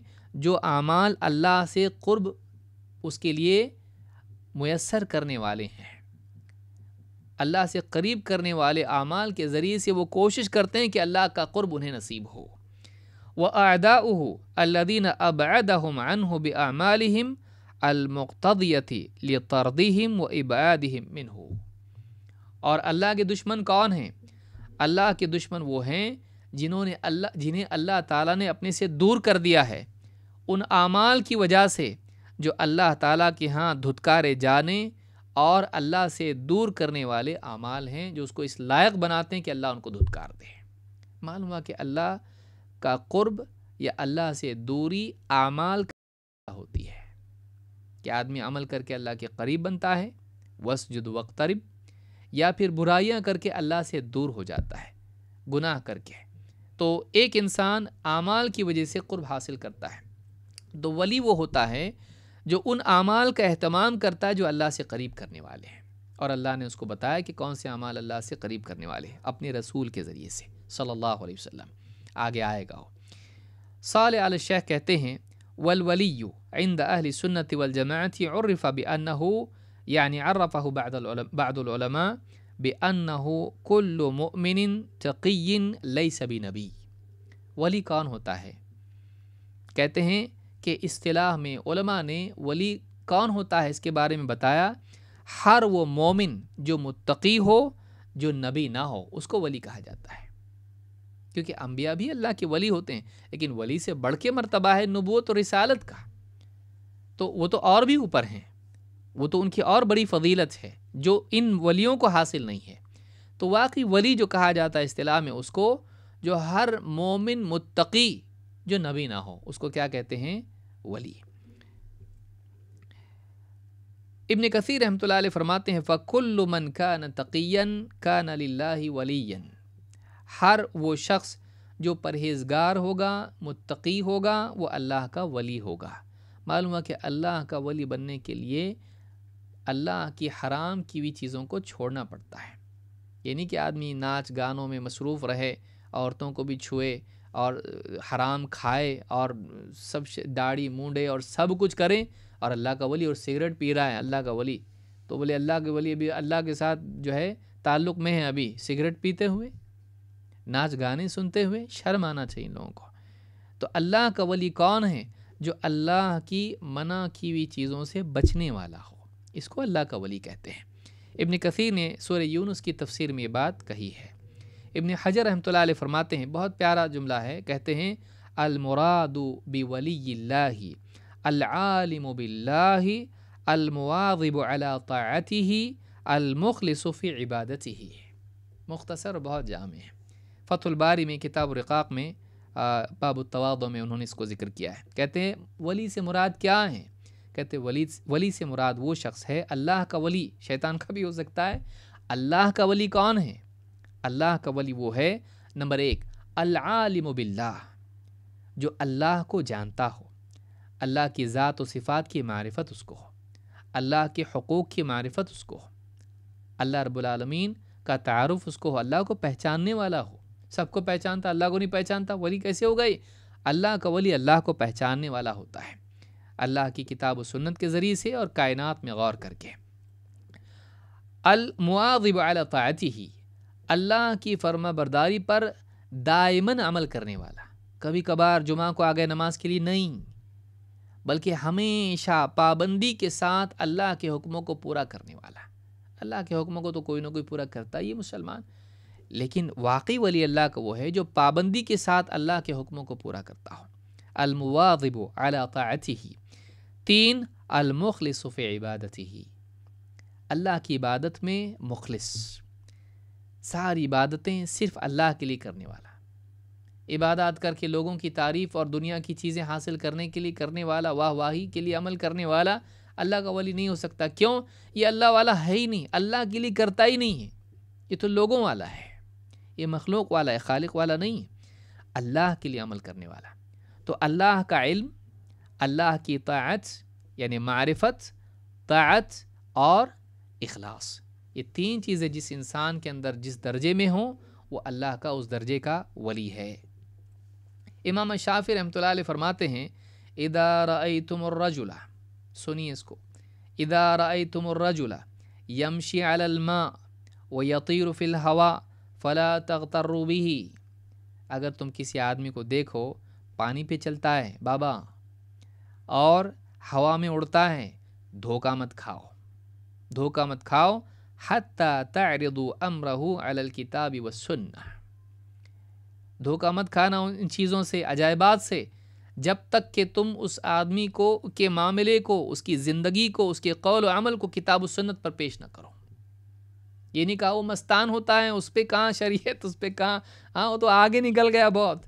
जो आमाल अल्लाह से क़ुर्ब उसके लिए मैसर करने वाले हैं अल्लाह से करीब करने वाले आमाल के ज़रिए से वो कोशिश करते हैं कि अल्लाह का क़ुरब उन्हें नसीब हो व अदा अल्लादीन अबदम अन हो बमालम अलमुख्तियती लतरदीम व इबादिम मिन हो और अल्लाह के दुश्मन कौन हैं अल्लाह के दुश्मन वो हैं जिन्होंने अल्लाह जिन्हें अल्लाह ताला ने अपने से दूर कर दिया है उन आमाल की वजह से जो अल्लाह ताला के यहाँ धुतकारे जाने और अल्लाह से दूर करने वाले आमाल हैं जो उसको इस लायक बनाते हैं कि अल्लाह उनको धुतकार दे मालूम हुआ कि अल्लाह का कुर्ब या अल्लाह से दूरी आमाल होती है कि आदमी अमल करके अल्लाह के करीब बनता है जुद वक्तरब या फिर बुराइयाँ करके अल्लाह से दूर हो जाता है गुनाह करके तो एक इंसान आमाल की वजह से कुर्ब हासिल करता है तो वली वो होता है जो उन आमाल का अहतमाम करता है जो अल्लाह से करीब करने वाले हैं और अल्लाह ने उसको बताया कि कौन से अमाल अल्लाह से करीब करने वाले हैं अपने रसूल के ज़रिए से सल्ला वसम आगे आएगा वो साल आल शेख कहते हैं والولي عند أهل السنة والجماعة عرف بأنه يعني عرفه بعض العلماء بأنه كل مؤمن تقي ليس بنبي वली कौन होता है कहते हैं कि इस्तलाह में उलमा ने वली कौन होता है इसके बारे में बताया हर वो मोमिन जो मुत्तकी हो जो नबी ना हो उसको वली कहा जाता है क्योंकि अम्बिया भी अल्लाह के वली होते हैं लेकिन वली से बढ़ के मरतबा है नबूत और रिसालत का तो वो तो और भी ऊपर हैं वो तो उनकी और बड़ी फजीलत है जो इन वलियों को हासिल नहीं है तो वाकई वली जो कहा जाता है अतलाह में उसको जो हर मोमिन मुत्तकी जो नबी ना हो उसको क्या कहते हैं वली इबन कसर रहमत फरमाते हैं फ़कुल्ल मन का न तकीन का नल्ला वलीन हर वो शख्स जो परहेज़गार होगा मुत्तकी होगा वो अल्लाह का वली होगा मालूम है कि अल्लाह का वली बनने के लिए अल्लाह की हराम की हुई चीज़ों को छोड़ना पड़ता है यानी कि आदमी नाच गानों में मसरूफ़ रहे औरतों को भी छुए और हराम खाए और सब दाढ़ी मूंडे और सब कुछ करें और अल्लाह का वली और सिगरेट पी रहा है अल्लाह का वली तो बोले अल्लाह के वली अभी अल्लाह के साथ जो है ताल्लुक़ में है अभी सिगरेट पीते हुए नाच गाने सुनते हुए शर्म आना चाहिए इन लोगों को तो अल्लाह का वली कौन है जो अल्लाह की मना की हुई चीज़ों से बचने वाला हो इसको अल्लाह का वली कहते हैं इबन कसीर ने सूर यूनुस की तफसीर में ये बात कही है इबन हजर रहमत फरमाते हैं बहुत प्यारा जुमला है कहते हैं अलमुरादु बी वली अलालम बिल्लाही अलमवाब अला ताती ही अलमुखलसफ़ी इबादत ही मुख्तसर बहुत जाम है फ़तुलबारी में किताब रिकाक में बाबू तवादो में उन्होंने इसको ज़िक्र किया है कहते हैं वली से मुराद क्या है कहते वली वली से मुराद वो शख्स है अल्लाह का वली शैतान का भी हो सकता है अल्लाह का वली कौन है अल्लाह का वली वो है नंबर एक अल्लाम बिल्ला जो अल्लाह को जानता हो अल्लाह की ज़ात सिफ़ात की मारफत उसको हो अल्लाह के हकूक़ की मारफत उसको हो अल्लाह रबालमीन का तारफ़ उसको हो अल्लाह को पहचानने वाला हो सबको पहचानता अल्लाह को नहीं पहचानता वली कैसे हो गए अल्लाह का वली अल्लाह को पहचानने वाला होता है अल्लाह की किताब सुन्नत के ज़रिए से और कायनात में गौर करके अलमुआब अलताती ही अल्लाह की फर्मा बरदारी पर दायमन अमल करने वाला कभी कभार जुमा को आ गए नमाज के लिए नहीं बल्कि हमेशा पाबंदी के साथ अल्लाह के हुक्मों को पूरा करने वाला अल्लाह के हुक्मों को तो कोई ना कोई पूरा करता ही मुसलमान लेकिन वाकई वली अल्लाह का वो है जो पाबंदी के साथ अल्लाह के हुक्मों को पूरा करता हो अलमवाब अलात ही तीन अलमुखलसफ़ इबादत ही अल्लाह की इबादत में मुखलस सारी इबादतें सिर्फ़ अल्लाह के लिए करने वाला इबादत करके लोगों की तारीफ़ और दुनिया की चीज़ें हासिल करने के लिए करने वाला वाह वाही के लिए अमल करने वाला अल्लाह का वली नहीं हो सकता क्यों ये अल्लाह वाला है ही नहीं अल्लाह के लिए करता ही नहीं है ये तो लोगों वाला है ये मखलूक वाला है खालिक वाला नहीं है अल्लाह के लिए अमल करने वाला तो अल्लाह का इल्म अल्लाह की तायत यानी मारफत तायत और अखलास ये तीन चीज़ें जिस इंसान के अंदर जिस दर्जे में हों वो अल्लाह का उस दर्जे का वली है इमाम शाफी रहमत फरमाते हैं इदार तुमर्रजुला सुनिए इसको इदार तुमर्रजुला यमशी अलमा व यतीरफिल हवा फ़ला तख्तरूबी ही अगर तुम किसी आदमी को देखो पानी पे चलता है बाबा और हवा में उड़ता है धोखा मत खाओ धोखा मत खाओ हत्ता तयरदु अमरहू अल किताबी व सुन्ना धोखा मत खाना उन चीज़ों से अजायबात से जब तक कि तुम उस आदमी को के मामले को उसकी ज़िंदगी को उसके कौल अमल को किताब सुन्नत पर पेश न करो ये नहीं कहा वो मस्तान होता है उस पर कहाँ शरीयत उस पर कहाँ हाँ वो तो आगे निकल गया बहुत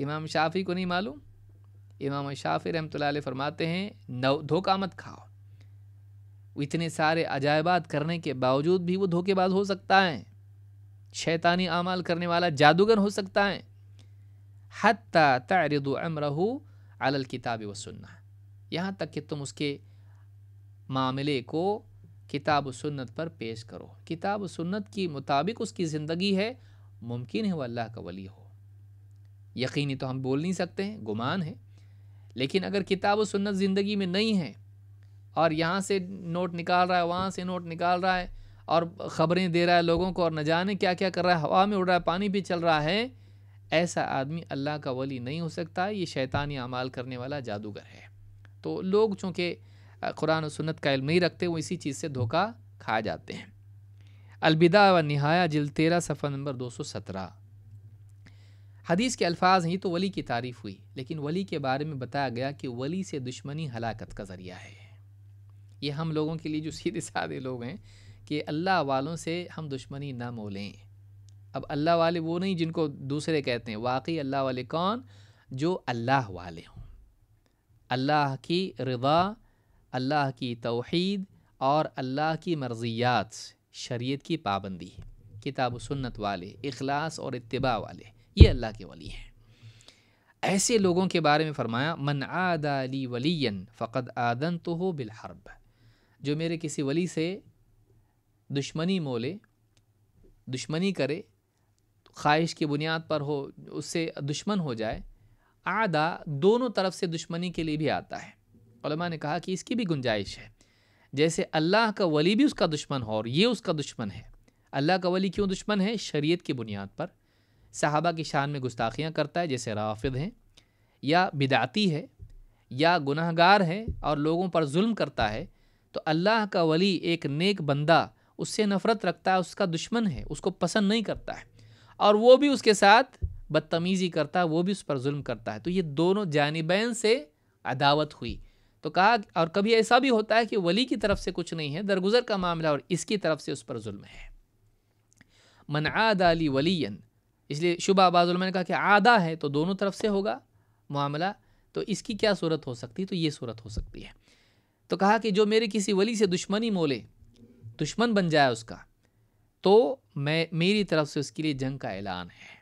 इमाम शाफी को नहीं मालूम इमाम शाफी रहमत फरमाते हैं नव धोखा मत खाओ इतने सारे अजायबात करने के बावजूद भी वो धोखेबाज हो सकता है शैतानी आमाल करने वाला जादूगर हो सकता है हती तरद अमरहू अल किताब व सुनना यहाँ तक कि तुम उसके मामले को किताब सुन्नत पर पेश करो किताब सुन्नत के मुताबिक उसकी ज़िंदगी है मुमकिन है वह अल्लाह का वली हो यकीनी तो हम बोल नहीं सकते हैं गुमान है लेकिन अगर किताब सुन्नत ज़िंदगी में नहीं है और यहाँ से नोट निकाल रहा है वहाँ से नोट निकाल रहा है और ख़बरें दे रहा है लोगों को और न जाने क्या क्या कर रहा है हवा में उड़ रहा है पानी भी चल रहा है ऐसा आदमी अल्लाह का वली नहीं हो सकता ये शैतानी अमाल करने वाला जादूगर है तो लोग चूँकि कुरान और सुन्नत का इल्म नहीं रखते वो इसी चीज़ से धोखा खा जाते हैं अलविदा व नहाया जल तेरह सफ़र नंबर दो सौ सत्रह हदीस के अल्फाज ही तो वली की तारीफ़ हुई लेकिन वली के बारे में बताया गया कि वली से दुश्मनी हलाकत का ज़रिया है ये हम लोगों के लिए जो सीधे साधे लोग हैं कि अल्लाह वालों से हम दुश्मनी ना मोलें अब अल्लाह वाले वो नहीं जिनको दूसरे कहते हैं वाकई अल्लाह वाले कौन जो अल्लाह वाले हों अल्लाह की रवा अल्लाह की तोहद और अल्लाह की मर्ज़ियात शरीयत की पाबंदी किताब सुन्नत वाले अखलास और इतबा वाले ये अल्लाह के वली हैं ऐसे लोगों के बारे में फ़रमाया मन आदा ली वलियन फ़कद आदन तो हो बिलहरब जो मेरे किसी वली से दुश्मनी मोले दुश्मनी करे ख्वाहिश की बुनियाद पर हो उससे दुश्मन हो जाए आदा दोनों तरफ से दुश्मनी के लिए भी आता है ने कहा कि इसकी भी गुंजाइश है जैसे अल्लाह का वली भी उसका दुश्मन हो और ये उसका दुश्मन है अल्लाह का वली क्यों दुश्मन है शरीयत की बुनियाद पर साहबा की शान में गुस्ताखियाँ करता है जैसे राफिद हैं या बिदाती है या गुनाहगार है और लोगों पर जुल्म करता है तो अल्लाह का वली एक नेक बंदा उससे नफ़रत रखता है उसका दुश्मन है उसको पसंद नहीं करता है और वो भी उसके साथ बदतमीज़ी करता है वो भी उस पर जुल्म करता है तो ये दोनों जानबैन से अदावत हुई तो कहा और कभी ऐसा भी होता है कि वली की तरफ से कुछ नहीं है दरगुजर का मामला और इसकी तरफ से उस पर जुल्म है मन आदाली वलीन इसलिए शुभ आबाजुल ने कहा कि आदा है तो दोनों तरफ से होगा मामला तो इसकी क्या सूरत हो सकती है तो ये सूरत हो सकती है तो कहा कि जो मेरे किसी वली से दुश्मनी मोले दुश्मन बन जाए उसका तो मैं मेरी तरफ से उसके लिए जंग का ऐलान है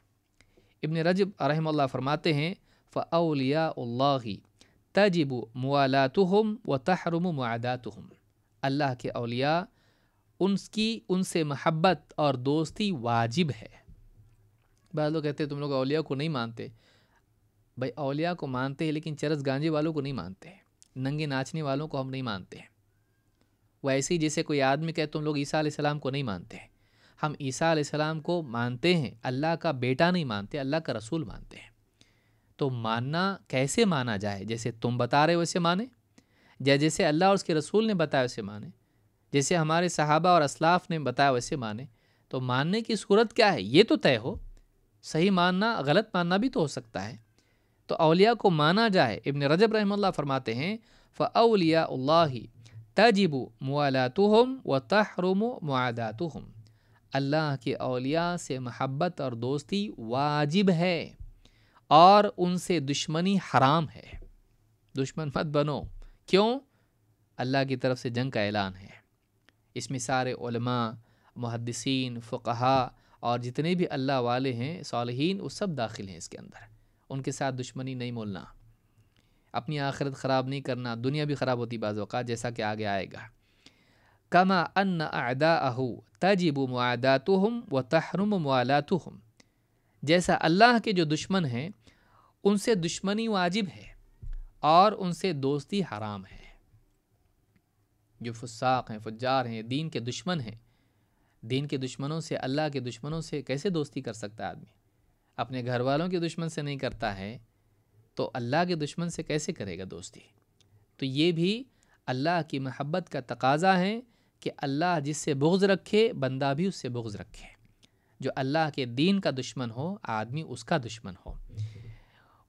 इबन रजब रहम फरमाते हैं फ़लिया तजिब तजब हम व तहरम हम अल्लाह के अलिया उनकी उनसे महब्बत और दोस्ती वाजिब है बाद लोग कहते हैं तुम लोग अलिया को नहीं मानते भाई अलिया को मानते हैं लेकिन चरस गांजे वालों को नहीं मानते हैं नंगे नाचने वालों को हम नहीं मानते हैं वैसे ही जैसे कोई आदमी कहे तुम लोग ईसा सलाम को नहीं मानते हैं हम ईसा सलाम को मानते हैं अल्लाह का बेटा नहीं मानते अल्लाह का रसूल मानते हैं तो मानना कैसे माना जाए जैसे तुम बता रहे हो वैसे माने या जैसे अल्लाह और उसके रसूल ने बताया वैसे माने जैसे हमारे सहाबा और असलाफ ने बताया वैसे माने तो मानने की सूरत क्या है ये तो तय हो सही मानना गलत मानना भी तो हो सकता है तो अलिया को माना जाए इबन रजब रहमल्ला फरमाते हैं फ़लिया तजिबु हम व तहरुम हम अल्लाह के अलिया से महब्बत और दोस्ती वाजिब है और उनसे दुश्मनी हराम है दुश्मन मत बनो क्यों अल्लाह की तरफ से जंग का ऐलान है इसमें सारे मुहदसिन फ़कहा और जितने भी अल्लाह वाले हैं सालहीन वो सब दाखिल हैं इसके अंदर उनके साथ दुश्मनी नहीं मोलना अपनी आखिरत ख़राब नहीं करना दुनिया भी ख़राब होती बाज़ात जैसा कि आगे आएगा कमा अन अदा अहू तजब तो हम व तहरम तो हम जैसा अल्लाह के जो दुश्मन हैं उनसे दुश्मनी वाजिब है और उनसे दोस्ती हराम है जो फुसाक हैं फुजार हैं दीन के दुश्मन हैं दीन के दुश्मनों से अल्लाह के दुश्मनों से कैसे दोस्ती कर सकता है आदमी अपने घर वालों के दुश्मन से नहीं करता है तो अल्लाह के दुश्मन से कैसे करेगा दोस्ती तो ये भी अल्लाह की महब्बत का तकाजा है कि अल्लाह जिससे बुग्ज़ रखे बंदा भी उससे बुग्ज़ रखे जो अल्लाह के दीन का दुश्मन हो आदमी उसका दुश्मन हो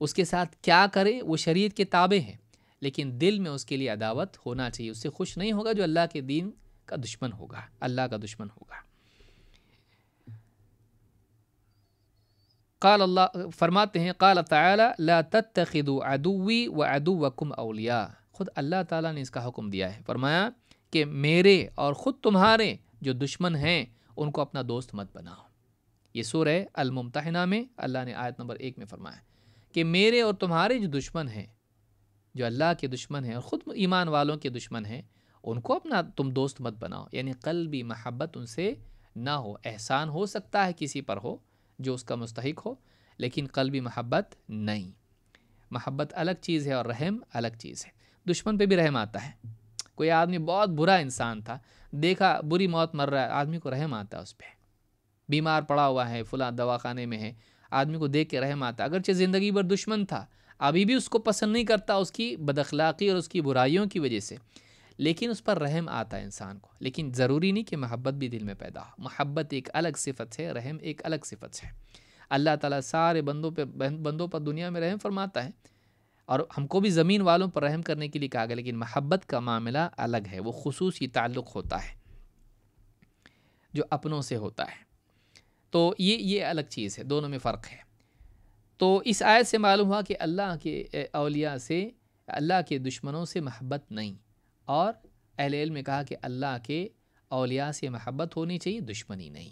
उसके साथ क्या करे वो शरीयत के ताबे हैं लेकिन दिल में उसके लिए अदावत होना चाहिए उससे खुश नहीं होगा जो अल्लाह के दीन का दुश्मन होगा अल्लाह का दुश्मन होगा الله فرماتے फरमाते हैं تعالى لا تتخذوا عدوي وعدوكم व خود اللہ खुद अल्लाह اس کا حکم دیا दिया है फरमाया कि मेरे और ख़ुद तुम्हारे जो दुश्मन हैं उनको अपना दोस्त मत बनाओ ये सुर है अलमतहना में अल्लाह ने आयत नंबर एक में फरमाया कि मेरे और तुम्हारे जो दुश्मन हैं जो अल्लाह के दुश्मन हैं और ख़ुद ईमान वालों के दुश्मन हैं उनको अपना तुम दोस्त मत बनाओ यानी कल भी महब्बत उनसे ना हो एहसान हो सकता है किसी पर हो जो उसका मुस्तक हो लेकिन कल भी महब्बत नहीं महब्बत अलग चीज़ है और रहम अलग चीज़ है दुश्मन पे भी रहम आता है कोई आदमी बहुत बुरा इंसान था देखा बुरी मौत मर रहा है आदमी को रहम आता है उस पर बीमार पड़ा हुआ है फुला दवाखाने में है आदमी को देख के रहम आता अगरचे ज़िंदगी भर दुश्मन था अभी भी उसको पसंद नहीं करता उसकी बदखलाक़ी और उसकी बुराइयों की वजह से लेकिन उस पर रहम आता है इंसान को लेकिन ज़रूरी नहीं कि महब्बत भी दिल में पैदा हो महब्बत एक अलग सिफत है रहम एक अलग सिफत है अल्लाह ताला सारे बंदों पे बंदों पर दुनिया में रहम फरमाता है और हमको भी ज़मीन वालों पर रहम करने के लिए कहा गया लेकिन महब्बत का मामला अलग है वो खसूस ताल्लुक़ होता है जो अपनों से होता है तो ये ये अलग चीज़ है दोनों में फ़र्क है तो इस आयत से मालूम हुआ कि अल्लाह के अलिया से अल्लाह के दुश्मनों से महब्बत नहीं और अहल में कहा कि अल्लाह के अलिया से महब्बत होनी चाहिए दुश्मनी नहीं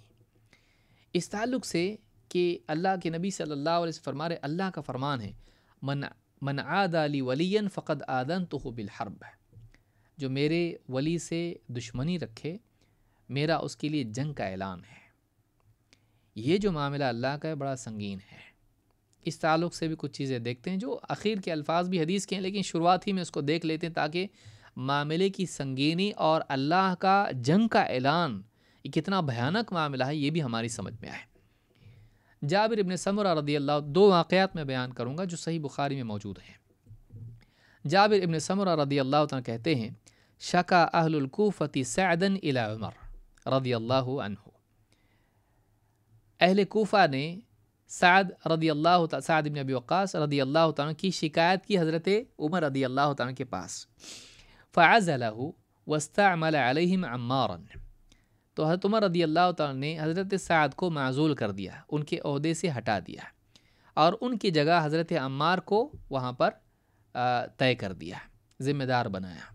इस ताल्लुक़ से कि अल्लाह के नबी सल्ला अलैहि फरमा रहे अल्लाह का फरमान है मन मन आद अली वलियन फ़कद आदन तो बिलहरब जो मेरे वली से दुश्मनी रखे मेरा उसके लिए जंग का ऐलान है ये जो मामला अल्लाह का है बड़ा संगीन है इस ताल्लुक़ से भी कुछ चीज़ें देखते हैं जो आखिर के अल्फाज भी हदीस के हैं लेकिन शुरुआत ही में उसको देख लेते हैं ताकि मामले की संगीनी और अल्लाह का जंग का ऐलान ये कितना भयानक मामला है ये भी हमारी समझ में आए जाबिर इबन समर रदी अल्लाह दो वाक़ात में बयान करूँगा जो सही बुखारी में मौजूद हैं जाबिर इबन समर रदी अल्लाह कहते हैं शका अहलकूफ़ती सैदन इला उमर रदी अल्लाह अनहु अहल कोफ़ा ने साद रदी अल्लाह साद इबन अबी वक़ास रदी अल्लाह तन की शिकायत की हज़रत उमर रदी अल्लाह तन के पास वस्ता अमल आलिम अम्मारन तो हज़रत उमर रदी अल्लाह तन ने हज़रत साद को माजूल कर दिया उनके अहदे से हटा दिया और उनकी जगह हज़रत अम्मार को वहाँ पर तय कर दिया ज़िम्मेदार बनाया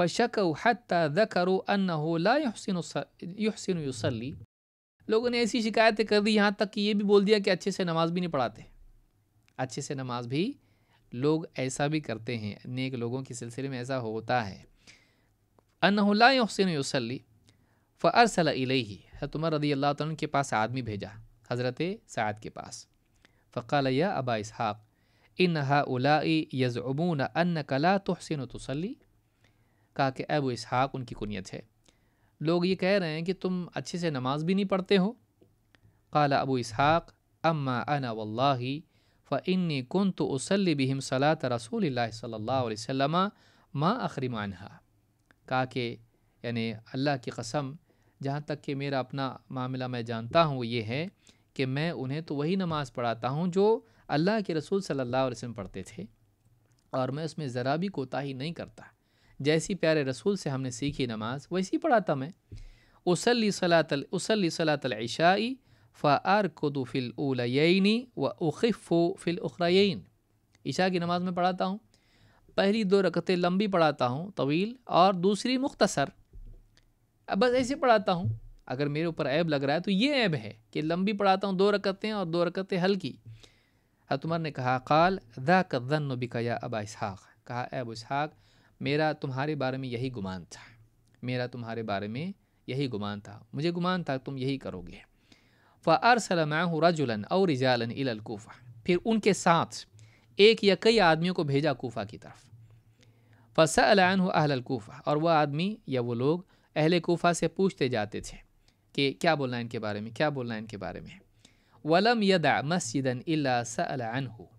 फ़शक हत दकरो अन्न लाहसिन युसली लोगों ने ऐसी शिकायतें कर दी यहाँ तक कि ये भी बोल दिया कि अच्छे से नमाज़ भी नहीं पढ़ाते अच्छे से नमाज भी लोग ऐसा भी करते हैं नेक लोगों के सिलसिले में ऐसा होता है अनहुल्ला हुसैन यसली फ़रसल ही हतमर रदी अल्लाह तन के पास आदमी भेजा हज़रत साद के पास फ़काल अबा इसहाक़ इन अबू न अन कला तोहसिन तसली कहा कि अब इसहाक़ उनकी कुनीत है लोग ये कह रहे हैं कि तुम अच्छे से नमाज भी नहीं पढ़ते हो कला अबू इसहाक़ अम्मा अना वल्ला फ़िन्नी कन तो उसली बिहिम सलात रसूल सल्लाम माँ आखिरी मानहा कहा कि अल्लाह की कसम जहाँ तक कि मेरा अपना मामला मैं जानता हूँ ये है कि मैं उन्हें तो वही नमाज़ पढ़ाता हूँ जो अल्लाह के रसूल सल्ला वसम पढ़ते थे और मैं उसमें ज़रा भी कोताही नहीं करता जैसी प्यारे रसूल से हमने सीखी नमाज वैसी पढ़ाता मैं उसली सलात उसली सलात ईशाई फ़ार कदू फ़िल उलयनी व उखफ़ो फ़िल उखरायन ईशा की नमाज़ में पढ़ाता हूँ पहली दो रकतें लंबी पढ़ाता हूँ तवील और दूसरी मुख्तसर अब बस ऐसे पढ़ाता हूँ अगर मेरे ऊपर ऐब लग रहा है तो ये ऐब है कि लंबी पढ़ाता हूँ दो रकतें और दो रकतें हल्की हतमर ने कहा काल दा कदन बिका या अबा इसहाक़ कहा ऐब इसहाक़ मेरा तुम्हारे बारे में यही गुमान था मेरा तुम्हारे बारे में यही गुमान था मुझे गुमान था तुम यही करोगे फ़ारसलमाह रजुलन और रिजालन इलकूफ़ा फिर उनके साथ एक या कई आदमियों को भेजा कोफ़ा की तरफ फ़सलान हो अहलकूफ़ा और वह आदमी या वो लोग अहल कोफ़ा से पूछते जाते थे कि क्या बोलना है इनके बारे में क्या बोलना है इनके बारे में वलम यदा मस्जिदन सलान हो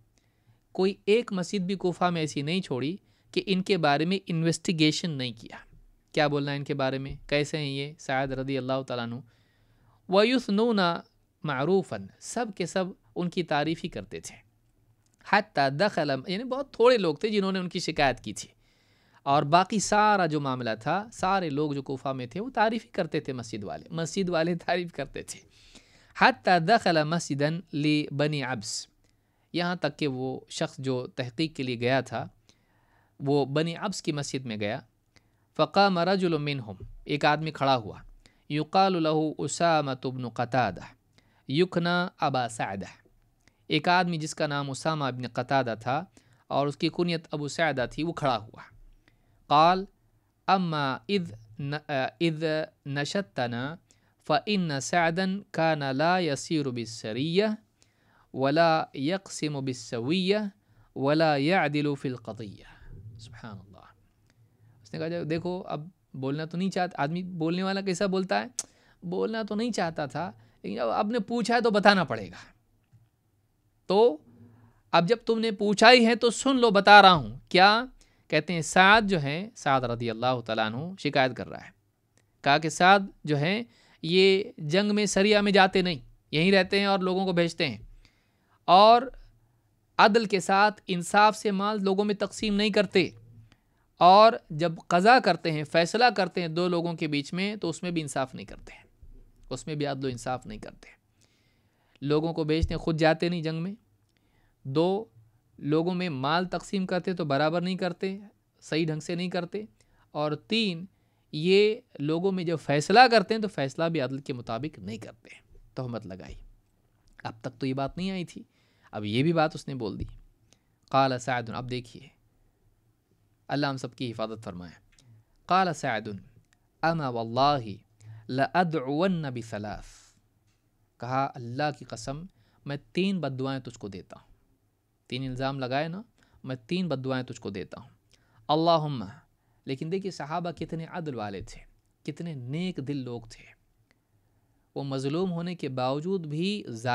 कोई एक मस्जिद भी कोफ़ा में ऐसी नहीं छोड़ी कि इनके बारे में इन्वेस्टिगेशन नहीं किया क्या बोलना है इनके बारे में कैसे हैं ये शायद रदी अल्लाह तु ना मरूफ़न सब के सब उनकी तारीफ़ ही करते थे हती दखल यानी बहुत थोड़े लोग थे जिन्होंने उनकी शिकायत की थी और बाकी सारा जो मामला था सारे लोग जो कोफा में थे वो तारीफ़ ही करते थे मस्जिद वाले मस्जिद वाले तारीफ़ करते थे हती दखल मस्जिदन ली बनी अब्स यहाँ तक कि वो शख्स जो तहकीक के लिए गया था وہ بنی عبس کی مسجد میں گیا فقام رجل منهم ایک آدمی کھڑا ہوا یقال له اسامة بن قتادہ یکنا ابا سعدہ ایک آدمی جس کا نام اسامہ بن قتادہ تھا اور اس کی کنیت ابو سعدہ تھی وہ کھڑا ہوا قال اما اذ, ن... اذ نشتنا فإن سعدا كان لا يسير بالسرية ولا يقسم بالسوية ولا يعدل في القضيه सुबहानल्ला उसने कहा जाए देखो अब बोलना तो नहीं चाहता आदमी बोलने वाला कैसा बोलता है बोलना तो नहीं चाहता था लेकिन अब आपने पूछा है तो बताना पड़ेगा तो अब जब तुमने पूछा ही है तो सुन लो बता रहा हूँ क्या कहते हैं साद जो है साद रदी अल्लाह तु शिकायत कर रहा है कहा कि साद जो है ये जंग में सरिया में जाते नहीं यहीं रहते हैं और लोगों को भेजते हैं और अदल के साथ इंसाफ से माल लोगों में तकसीम नहीं करते और जब कज़ा करते हैं फ़ैसला करते हैं दो लोगों के बीच में तो उसमें भी इंसाफ नहीं करते हैं उसमें भी अदल इंसाफ नहीं करते हैं लोगों को बेचते खुद जाते नहीं जंग में दो लोगों में माल तकसीम करते तो बराबर नहीं करते सही ढंग से नहीं करते और तीन ये लोगों में जब फ़ैसला करते हैं तो फ़ैसला भी अदल के मुताबिक नहीं करते तोहमत लगाई अब तक तो ये बात नहीं आई थी अब ये भी बात उसने बोल दी काला सैद अब देखिए अल्लाह हम सब की हिफाजत फरमाए काला सदन अमा वल्लाही कहा अल्लाह की कसम मैं तीन बदुआएँ तुझको देता हूँ तीन इल्ज़ाम लगाए ना मैं तीन बदुआएँ तुझको देता हूँ अल्लाह लेकिन देखिए सहाबा कितने अदल वाले थे कितने नेक दिल लोग थे वो मज़लूम होने के बावजूद भी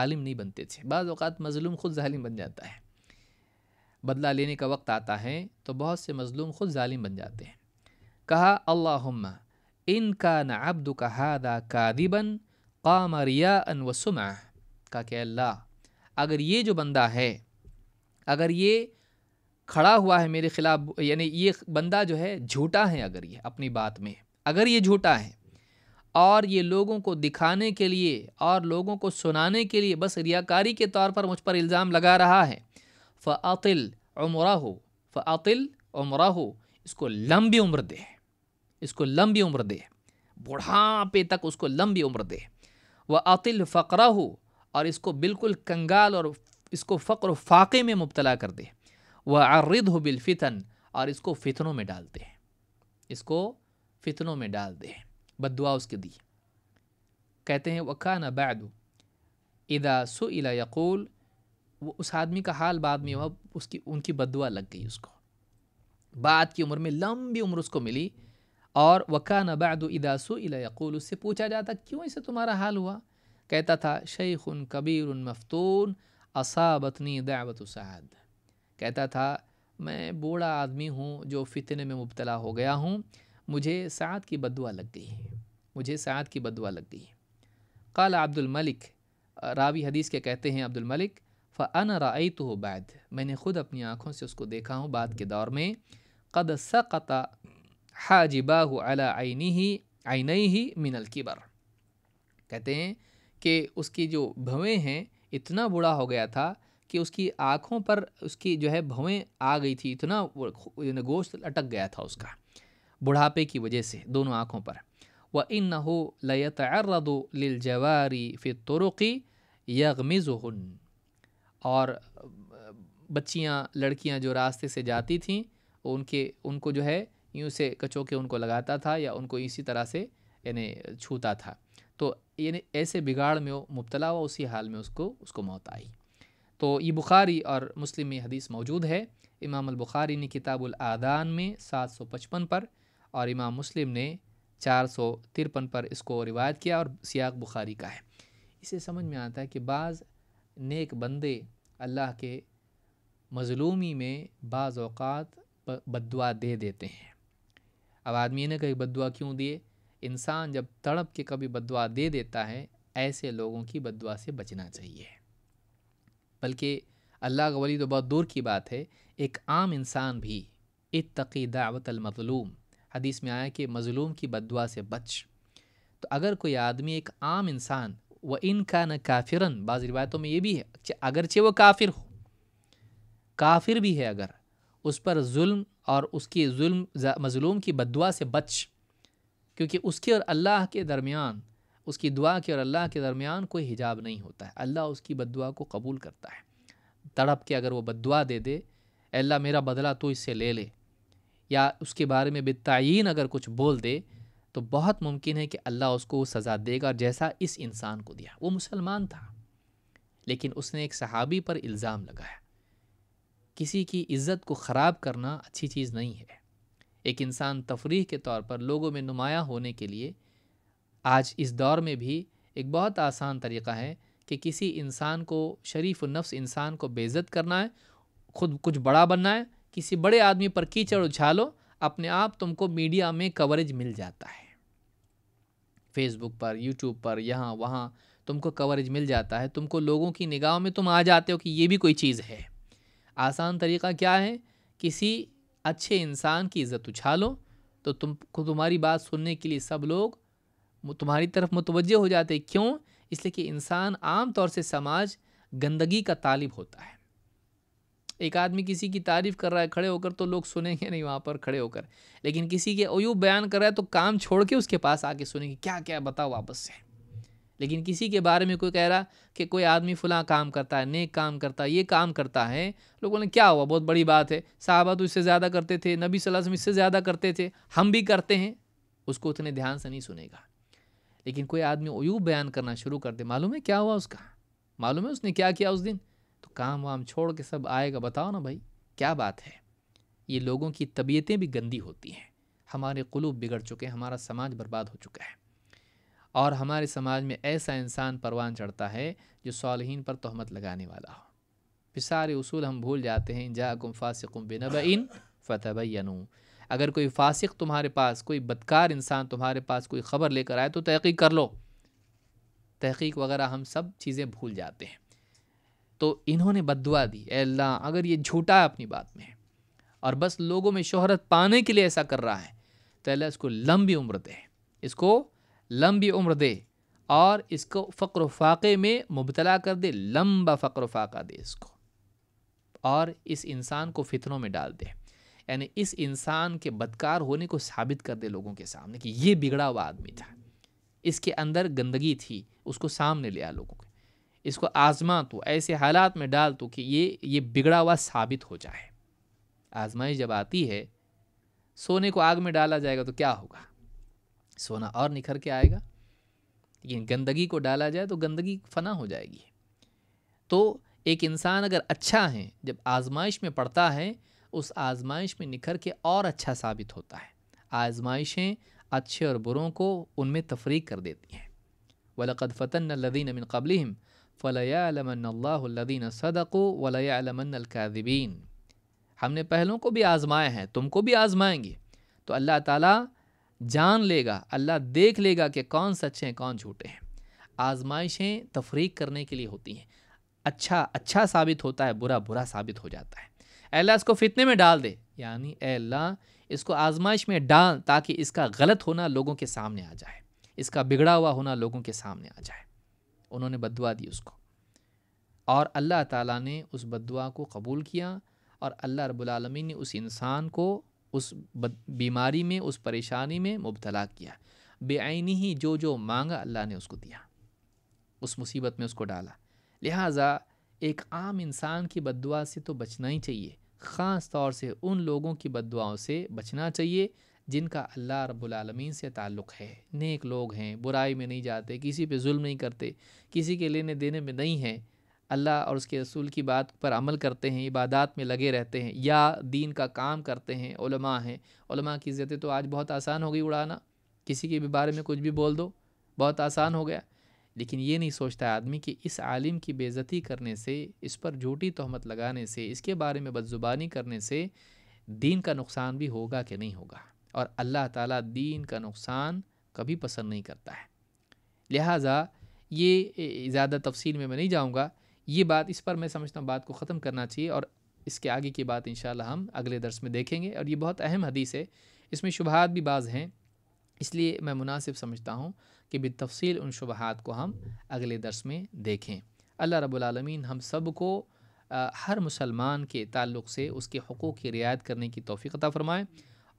ालिम नहीं बनते थे बाज़ात मज़लूम ख़ुद ालिम बन जाता है बदला लेने का वक्त आता है तो बहुत से मज़लूम ख़ुद ालिम बन जाते हैं कहा अल्लाहुम्मा इन का न अब्द का हादा कादिबन काम रिया अन वसुमा का के अल्लाह अगर ये जो बंदा है अगर ये खड़ा हुआ है मेरे ख़िलाफ़ यानी ये बंदा जो है झूठा है अगर ये अपनी बात में अगर ये झूठा है और ये लोगों को दिखाने के लिए और लोगों को सुनाने के लिए बस रियाकारी के तौर पर मुझ पर इल्ज़ाम लगा रहा है फ़ातिल उम्र हो फ़ातिल उम्र हो इसको लंबी उम्र दे इसको लंबी उम्र दे बुढ़ापे तक उसको लंबी उम्र दे व आतिल फ़करा हो और इसको बिल्कुल कंगाल और इसको फ़क्र फाके में मुबतला कर दे व आरद हो बिलफितन और इसको फितनों में डाल दे इसको फितनों में डाल दें बदुआ उसके दी कहते हैं वकान बैद इदा इला यकूल वो उस आदमी का हाल बाद में हुआ उसकी उनकी बदुआ लग गई उसको बाद की उम्र में लंबी उम्र उसको मिली और वकान सो इला यकूल उससे पूछा जाता क्यों ऐसे तुम्हारा हाल हुआ कहता था शेख उन कबीर उन मफतून असाबतनी दावत सहाद कहता था मैं बूढ़ा आदमी हूँ जो फितने में मुबतला हो गया हूँ मुझे सात की बदुआ लग गई मुझे सात की बदुआ लग गई कल अब्दुलमलिक रावी हदीस के कहते हैं अब्दुलमलिक फ़न रई तो बैद मैंने ख़ुद अपनी आँखों से उसको देखा हूँ बाद के दौर में कद सकता हाजिबा अला आइनी ही आइन ही मिनल किबर कहते हैं कि उसकी जो भवें हैं इतना बुरा हो गया था कि उसकी आँखों पर उसकी जो है भवें आ गई थी इतना गोश्त लटक गया था उसका बुढ़ापे की वजह से दोनों आँखों पर व इन हो लिल जवारी फिर तुरुकी यगमिज़ुन और बच्चियाँ लड़कियाँ जो रास्ते से जाती थीं उनके उनको जो है यूँ से कचो के उनको लगाता था या उनको इसी तरह से यानी छूता था तो यानी ऐसे बिगाड़ में वो मुबतला हुआ उसी हाल में उसको उसको मौत आई तो ये बुखारी और मुस्लिम में हदीस मौजूद है इमाम बुखारी ने किताबुल आदान में सात सौ पचपन पर और इमाम मुस्लिम ने चार सौ तिरपन पर इसको रिवायत किया और सियाक बुखारी का है इसे समझ में आता है कि बाज़ नेक बंदे अल्लाह के मजलूमी में बाज़ अवकात बदुआ दे देते हैं अब आदमी ने कभी बदुआ क्यों दिए इंसान जब तड़प के कभी बदुआ दे देता है ऐसे लोगों की बदुआ से बचना चाहिए बल्कि अल्लाह का वली तो बहुत दूर की बात है एक आम इंसान भी इतकी दावत मतलूम हदीस में आया कि मज़लूम की बदुआ से बच तो अगर कोई आदमी एक आम इंसान व इन का न काफिरन बाज़ रिवायतों में ये भी है अगरचे वो काफिर हो काफिर भी है अगर उस पर जुल्म और उसकी जुल्म मज़लूम की बदुआ से बच क्योंकि उसके और अल्लाह के दरमियान उसकी दुआ के और अल्लाह के दरमियान कोई हिजाब नहीं होता है अल्लाह उसकी बदुआ को कबूल करता है तड़प के अगर वो बदुआ दे दे अल्लाह मेरा बदला तो इससे ले ले या उसके बारे में बेतयीन अगर कुछ बोल दे तो बहुत मुमकिन है कि अल्लाह उसको वो सज़ा देगा जैसा इस इंसान को दिया वो मुसलमान था लेकिन उसने एक सहाबी पर इल्ज़ाम लगाया किसी की इज़्ज़त को ख़राब करना अच्छी चीज़ नहीं है एक इंसान तफरी के तौर पर लोगों में नुमाया होने के लिए आज इस दौर में भी एक बहुत आसान तरीका है कि किसी इंसान को शरीफ नफ्स इंसान को बेज़त करना है ख़ुद कुछ बड़ा बनना है किसी बड़े आदमी पर कीचड़ उछालो अपने आप तुमको मीडिया में कवरेज मिल जाता है फेसबुक पर यूट्यूब पर यहाँ वहाँ तुमको कवरेज मिल जाता है तुमको लोगों की निगाह में तुम आ जाते हो कि ये भी कोई चीज़ है आसान तरीका क्या है किसी अच्छे इंसान की इज़्ज़त उछालो तो तुमको तुम्हारी बात सुनने के लिए सब लोग तुम्हारी तरफ मुतवजह हो जाते क्यों इसलिए कि इंसान आम तौर से समाज गंदगी का तालिब होता है एक आदमी किसी की तारीफ़ कर रहा है खड़े होकर तो लोग सुनेंगे नहीं वहाँ पर खड़े होकर लेकिन किसी के अयूब बयान कर रहा है तो काम छोड़ के उसके पास आके सुनेंगे क्या क्या बताओ वापस से लेकिन किसी के बारे में कोई कह रहा कि कोई आदमी फलां काम करता है नेक काम करता है ये काम करता है लोगों ने क्या हुआ बहुत बड़ी बात है साहबा तो इससे ज़्यादा करते थे नबी वसल्लम इससे ज़्यादा करते थे हम भी करते हैं उसको उतने ध्यान से नहीं सुनेगा लेकिन कोई आदमी अयूब बयान करना शुरू कर दे मालूम है क्या हुआ उसका मालूम है उसने क्या किया उस दिन तो काम वाम छोड़ के सब आएगा बताओ ना भाई क्या बात है ये लोगों की तबीयतें भी गंदी होती हैं हमारे कुलूब बिगड़ चुके हैं हमारा समाज बर्बाद हो चुका है और हमारे समाज में ऐसा इंसान परवान चढ़ता है जो सालहीन पर तहमत लगाने वाला हो फिर सारे उसूल हम भूल जाते हैं जा कुम फासिकुम बेनबइन फ़तबैनू अगर कोई फासिक तुम्हारे पास कोई बदकार इंसान तुम्हारे पास कोई ख़बर लेकर आए तो तहकीक कर लो तहकीक वगैरह हम सब चीज़ें भूल जाते हैं तो इन्होंने बदुआ दी अल्लाह अगर ये झूठा है अपनी बात में और बस लोगों में शोहरत पाने के लिए ऐसा कर रहा है तो अल्लाह इसको लंबी उम्र दे इसको लंबी उम्र दे और इसको फ़क्र फाक़े में मुबतला कर दे लम्बा फ़क्र फाका दे इसको और इस इंसान को फितनों में डाल दे यानी इस इंसान के बदकार होने को साबित कर दे लोगों के सामने कि ये बिगड़ा हुआ आदमी था इसके अंदर गंदगी थी उसको सामने ले आ लोगों के इसको आज़मा तो ऐसे हालात में डाल तो कि ये ये बिगड़ा हुआ साबित हो जाए आजमाइश जब आती है सोने को आग में डाला जाएगा तो क्या होगा सोना और निखर के आएगा लेकिन गंदगी को डाला जाए तो गंदगी फना हो जाएगी तो एक इंसान अगर अच्छा है जब आजमाइश में पड़ता है उस आजमाइश में निखर के और अच्छा साबित होता है आजमाइशें अच्छे और बुरों को उनमें तफरीक कर देती हैं वलकद फ़तन लदीन अमिन कबलिम फ़लयालमदीन सदक़ो वलयालमनकादिबीन हमने पहलों को भी आज़माया है तुमको भी आज़माएंगे तो अल्लाह ताला जान लेगा अल्लाह देख लेगा कि कौन सच्चे हैं कौन झूठे हैं आजमाइशें तफरीक करने के लिए होती हैं अच्छा अच्छा साबित होता है बुरा बुरा साबित हो जाता है अल्लाह इसको फितने में डाल दे यानी अल्लाह इसको आजमाइश में डाल ताकि इसका गलत होना लोगों के सामने आ जाए इसका बिगड़ा हुआ होना लोगों के सामने आ जाए उन्होंने बदुआ दी उसको और अल्लाह ताला ने उस बदुआ को कबूल किया और अल्लाह रबालमी ने उस इंसान को उस बीमारी में उस परेशानी में मुबतला किया बेआनी ही जो जो मांगा अल्लाह ने उसको दिया उस मुसीबत में उसको डाला लिहाजा एक आम इंसान की बदुआ से तो बचना ही चाहिए ख़ास तौर से उन लोगों की बदुआओं से बचना चाहिए जिनका अल्लाह रब्लमीन से ताल्लुक़ है नेक लोग हैं बुराई में नहीं जाते किसी पे जुल्म नहीं करते किसी के लेने देने में नहीं हैं अल्लाह और उसके रसूल की बात पर अमल करते हैं इबादत में लगे रहते हैं या दीन का काम करते हैं हैं की इज़्ज़तें तो आज बहुत आसान हो गई उड़ाना किसी के भी बारे में कुछ भी बोल दो बहुत आसान हो गया लेकिन ये नहीं सोचता आदमी कि इस आलिम की बेज़ती करने से इस पर झूठी तहमत लगाने से इसके बारे में बदजुबानी करने से दीन का नुकसान भी होगा कि नहीं होगा और अल्लाह ताला दीन का नुकसान कभी पसंद नहीं करता है लिहाजा ये ज़्यादा तफसील में मैं नहीं जाऊँगा ये बात इस पर मैं समझता हूँ बात को ख़त्म करना चाहिए और इसके आगे की बात इन हम अगले दर्स में देखेंगे और ये बहुत अहम हदीस है इसमें शुबहत भी बाज़ हैं इसलिए मैं मुनासिब समझता हूँ कि तफसील उन शुबहत को हम अगले दर्स में देखें अल्लाह रबालमीन हम सब को हर मुसलमान के ताल्लुक़ से उसके हक़ूक़ की रियायत करने की तोफ़ी अता फ़रमाएँ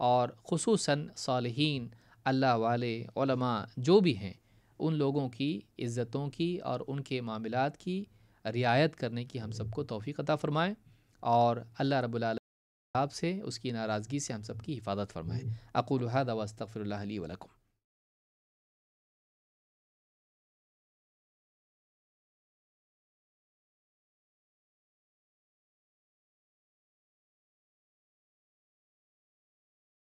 और खसूस सालहन अल्लाह वाले जो भी हैं उन लोगों की इज़्ज़तों की और उनके मामलों की रियायत करने की हम सबको तोफ़ी अता फ़रमाएँ और अल्लाह रबालब से उसकी नाराज़गी से हम सबकी हिफाजत फ़रमाएँ अकूल हद वस्तफ़रल वलकम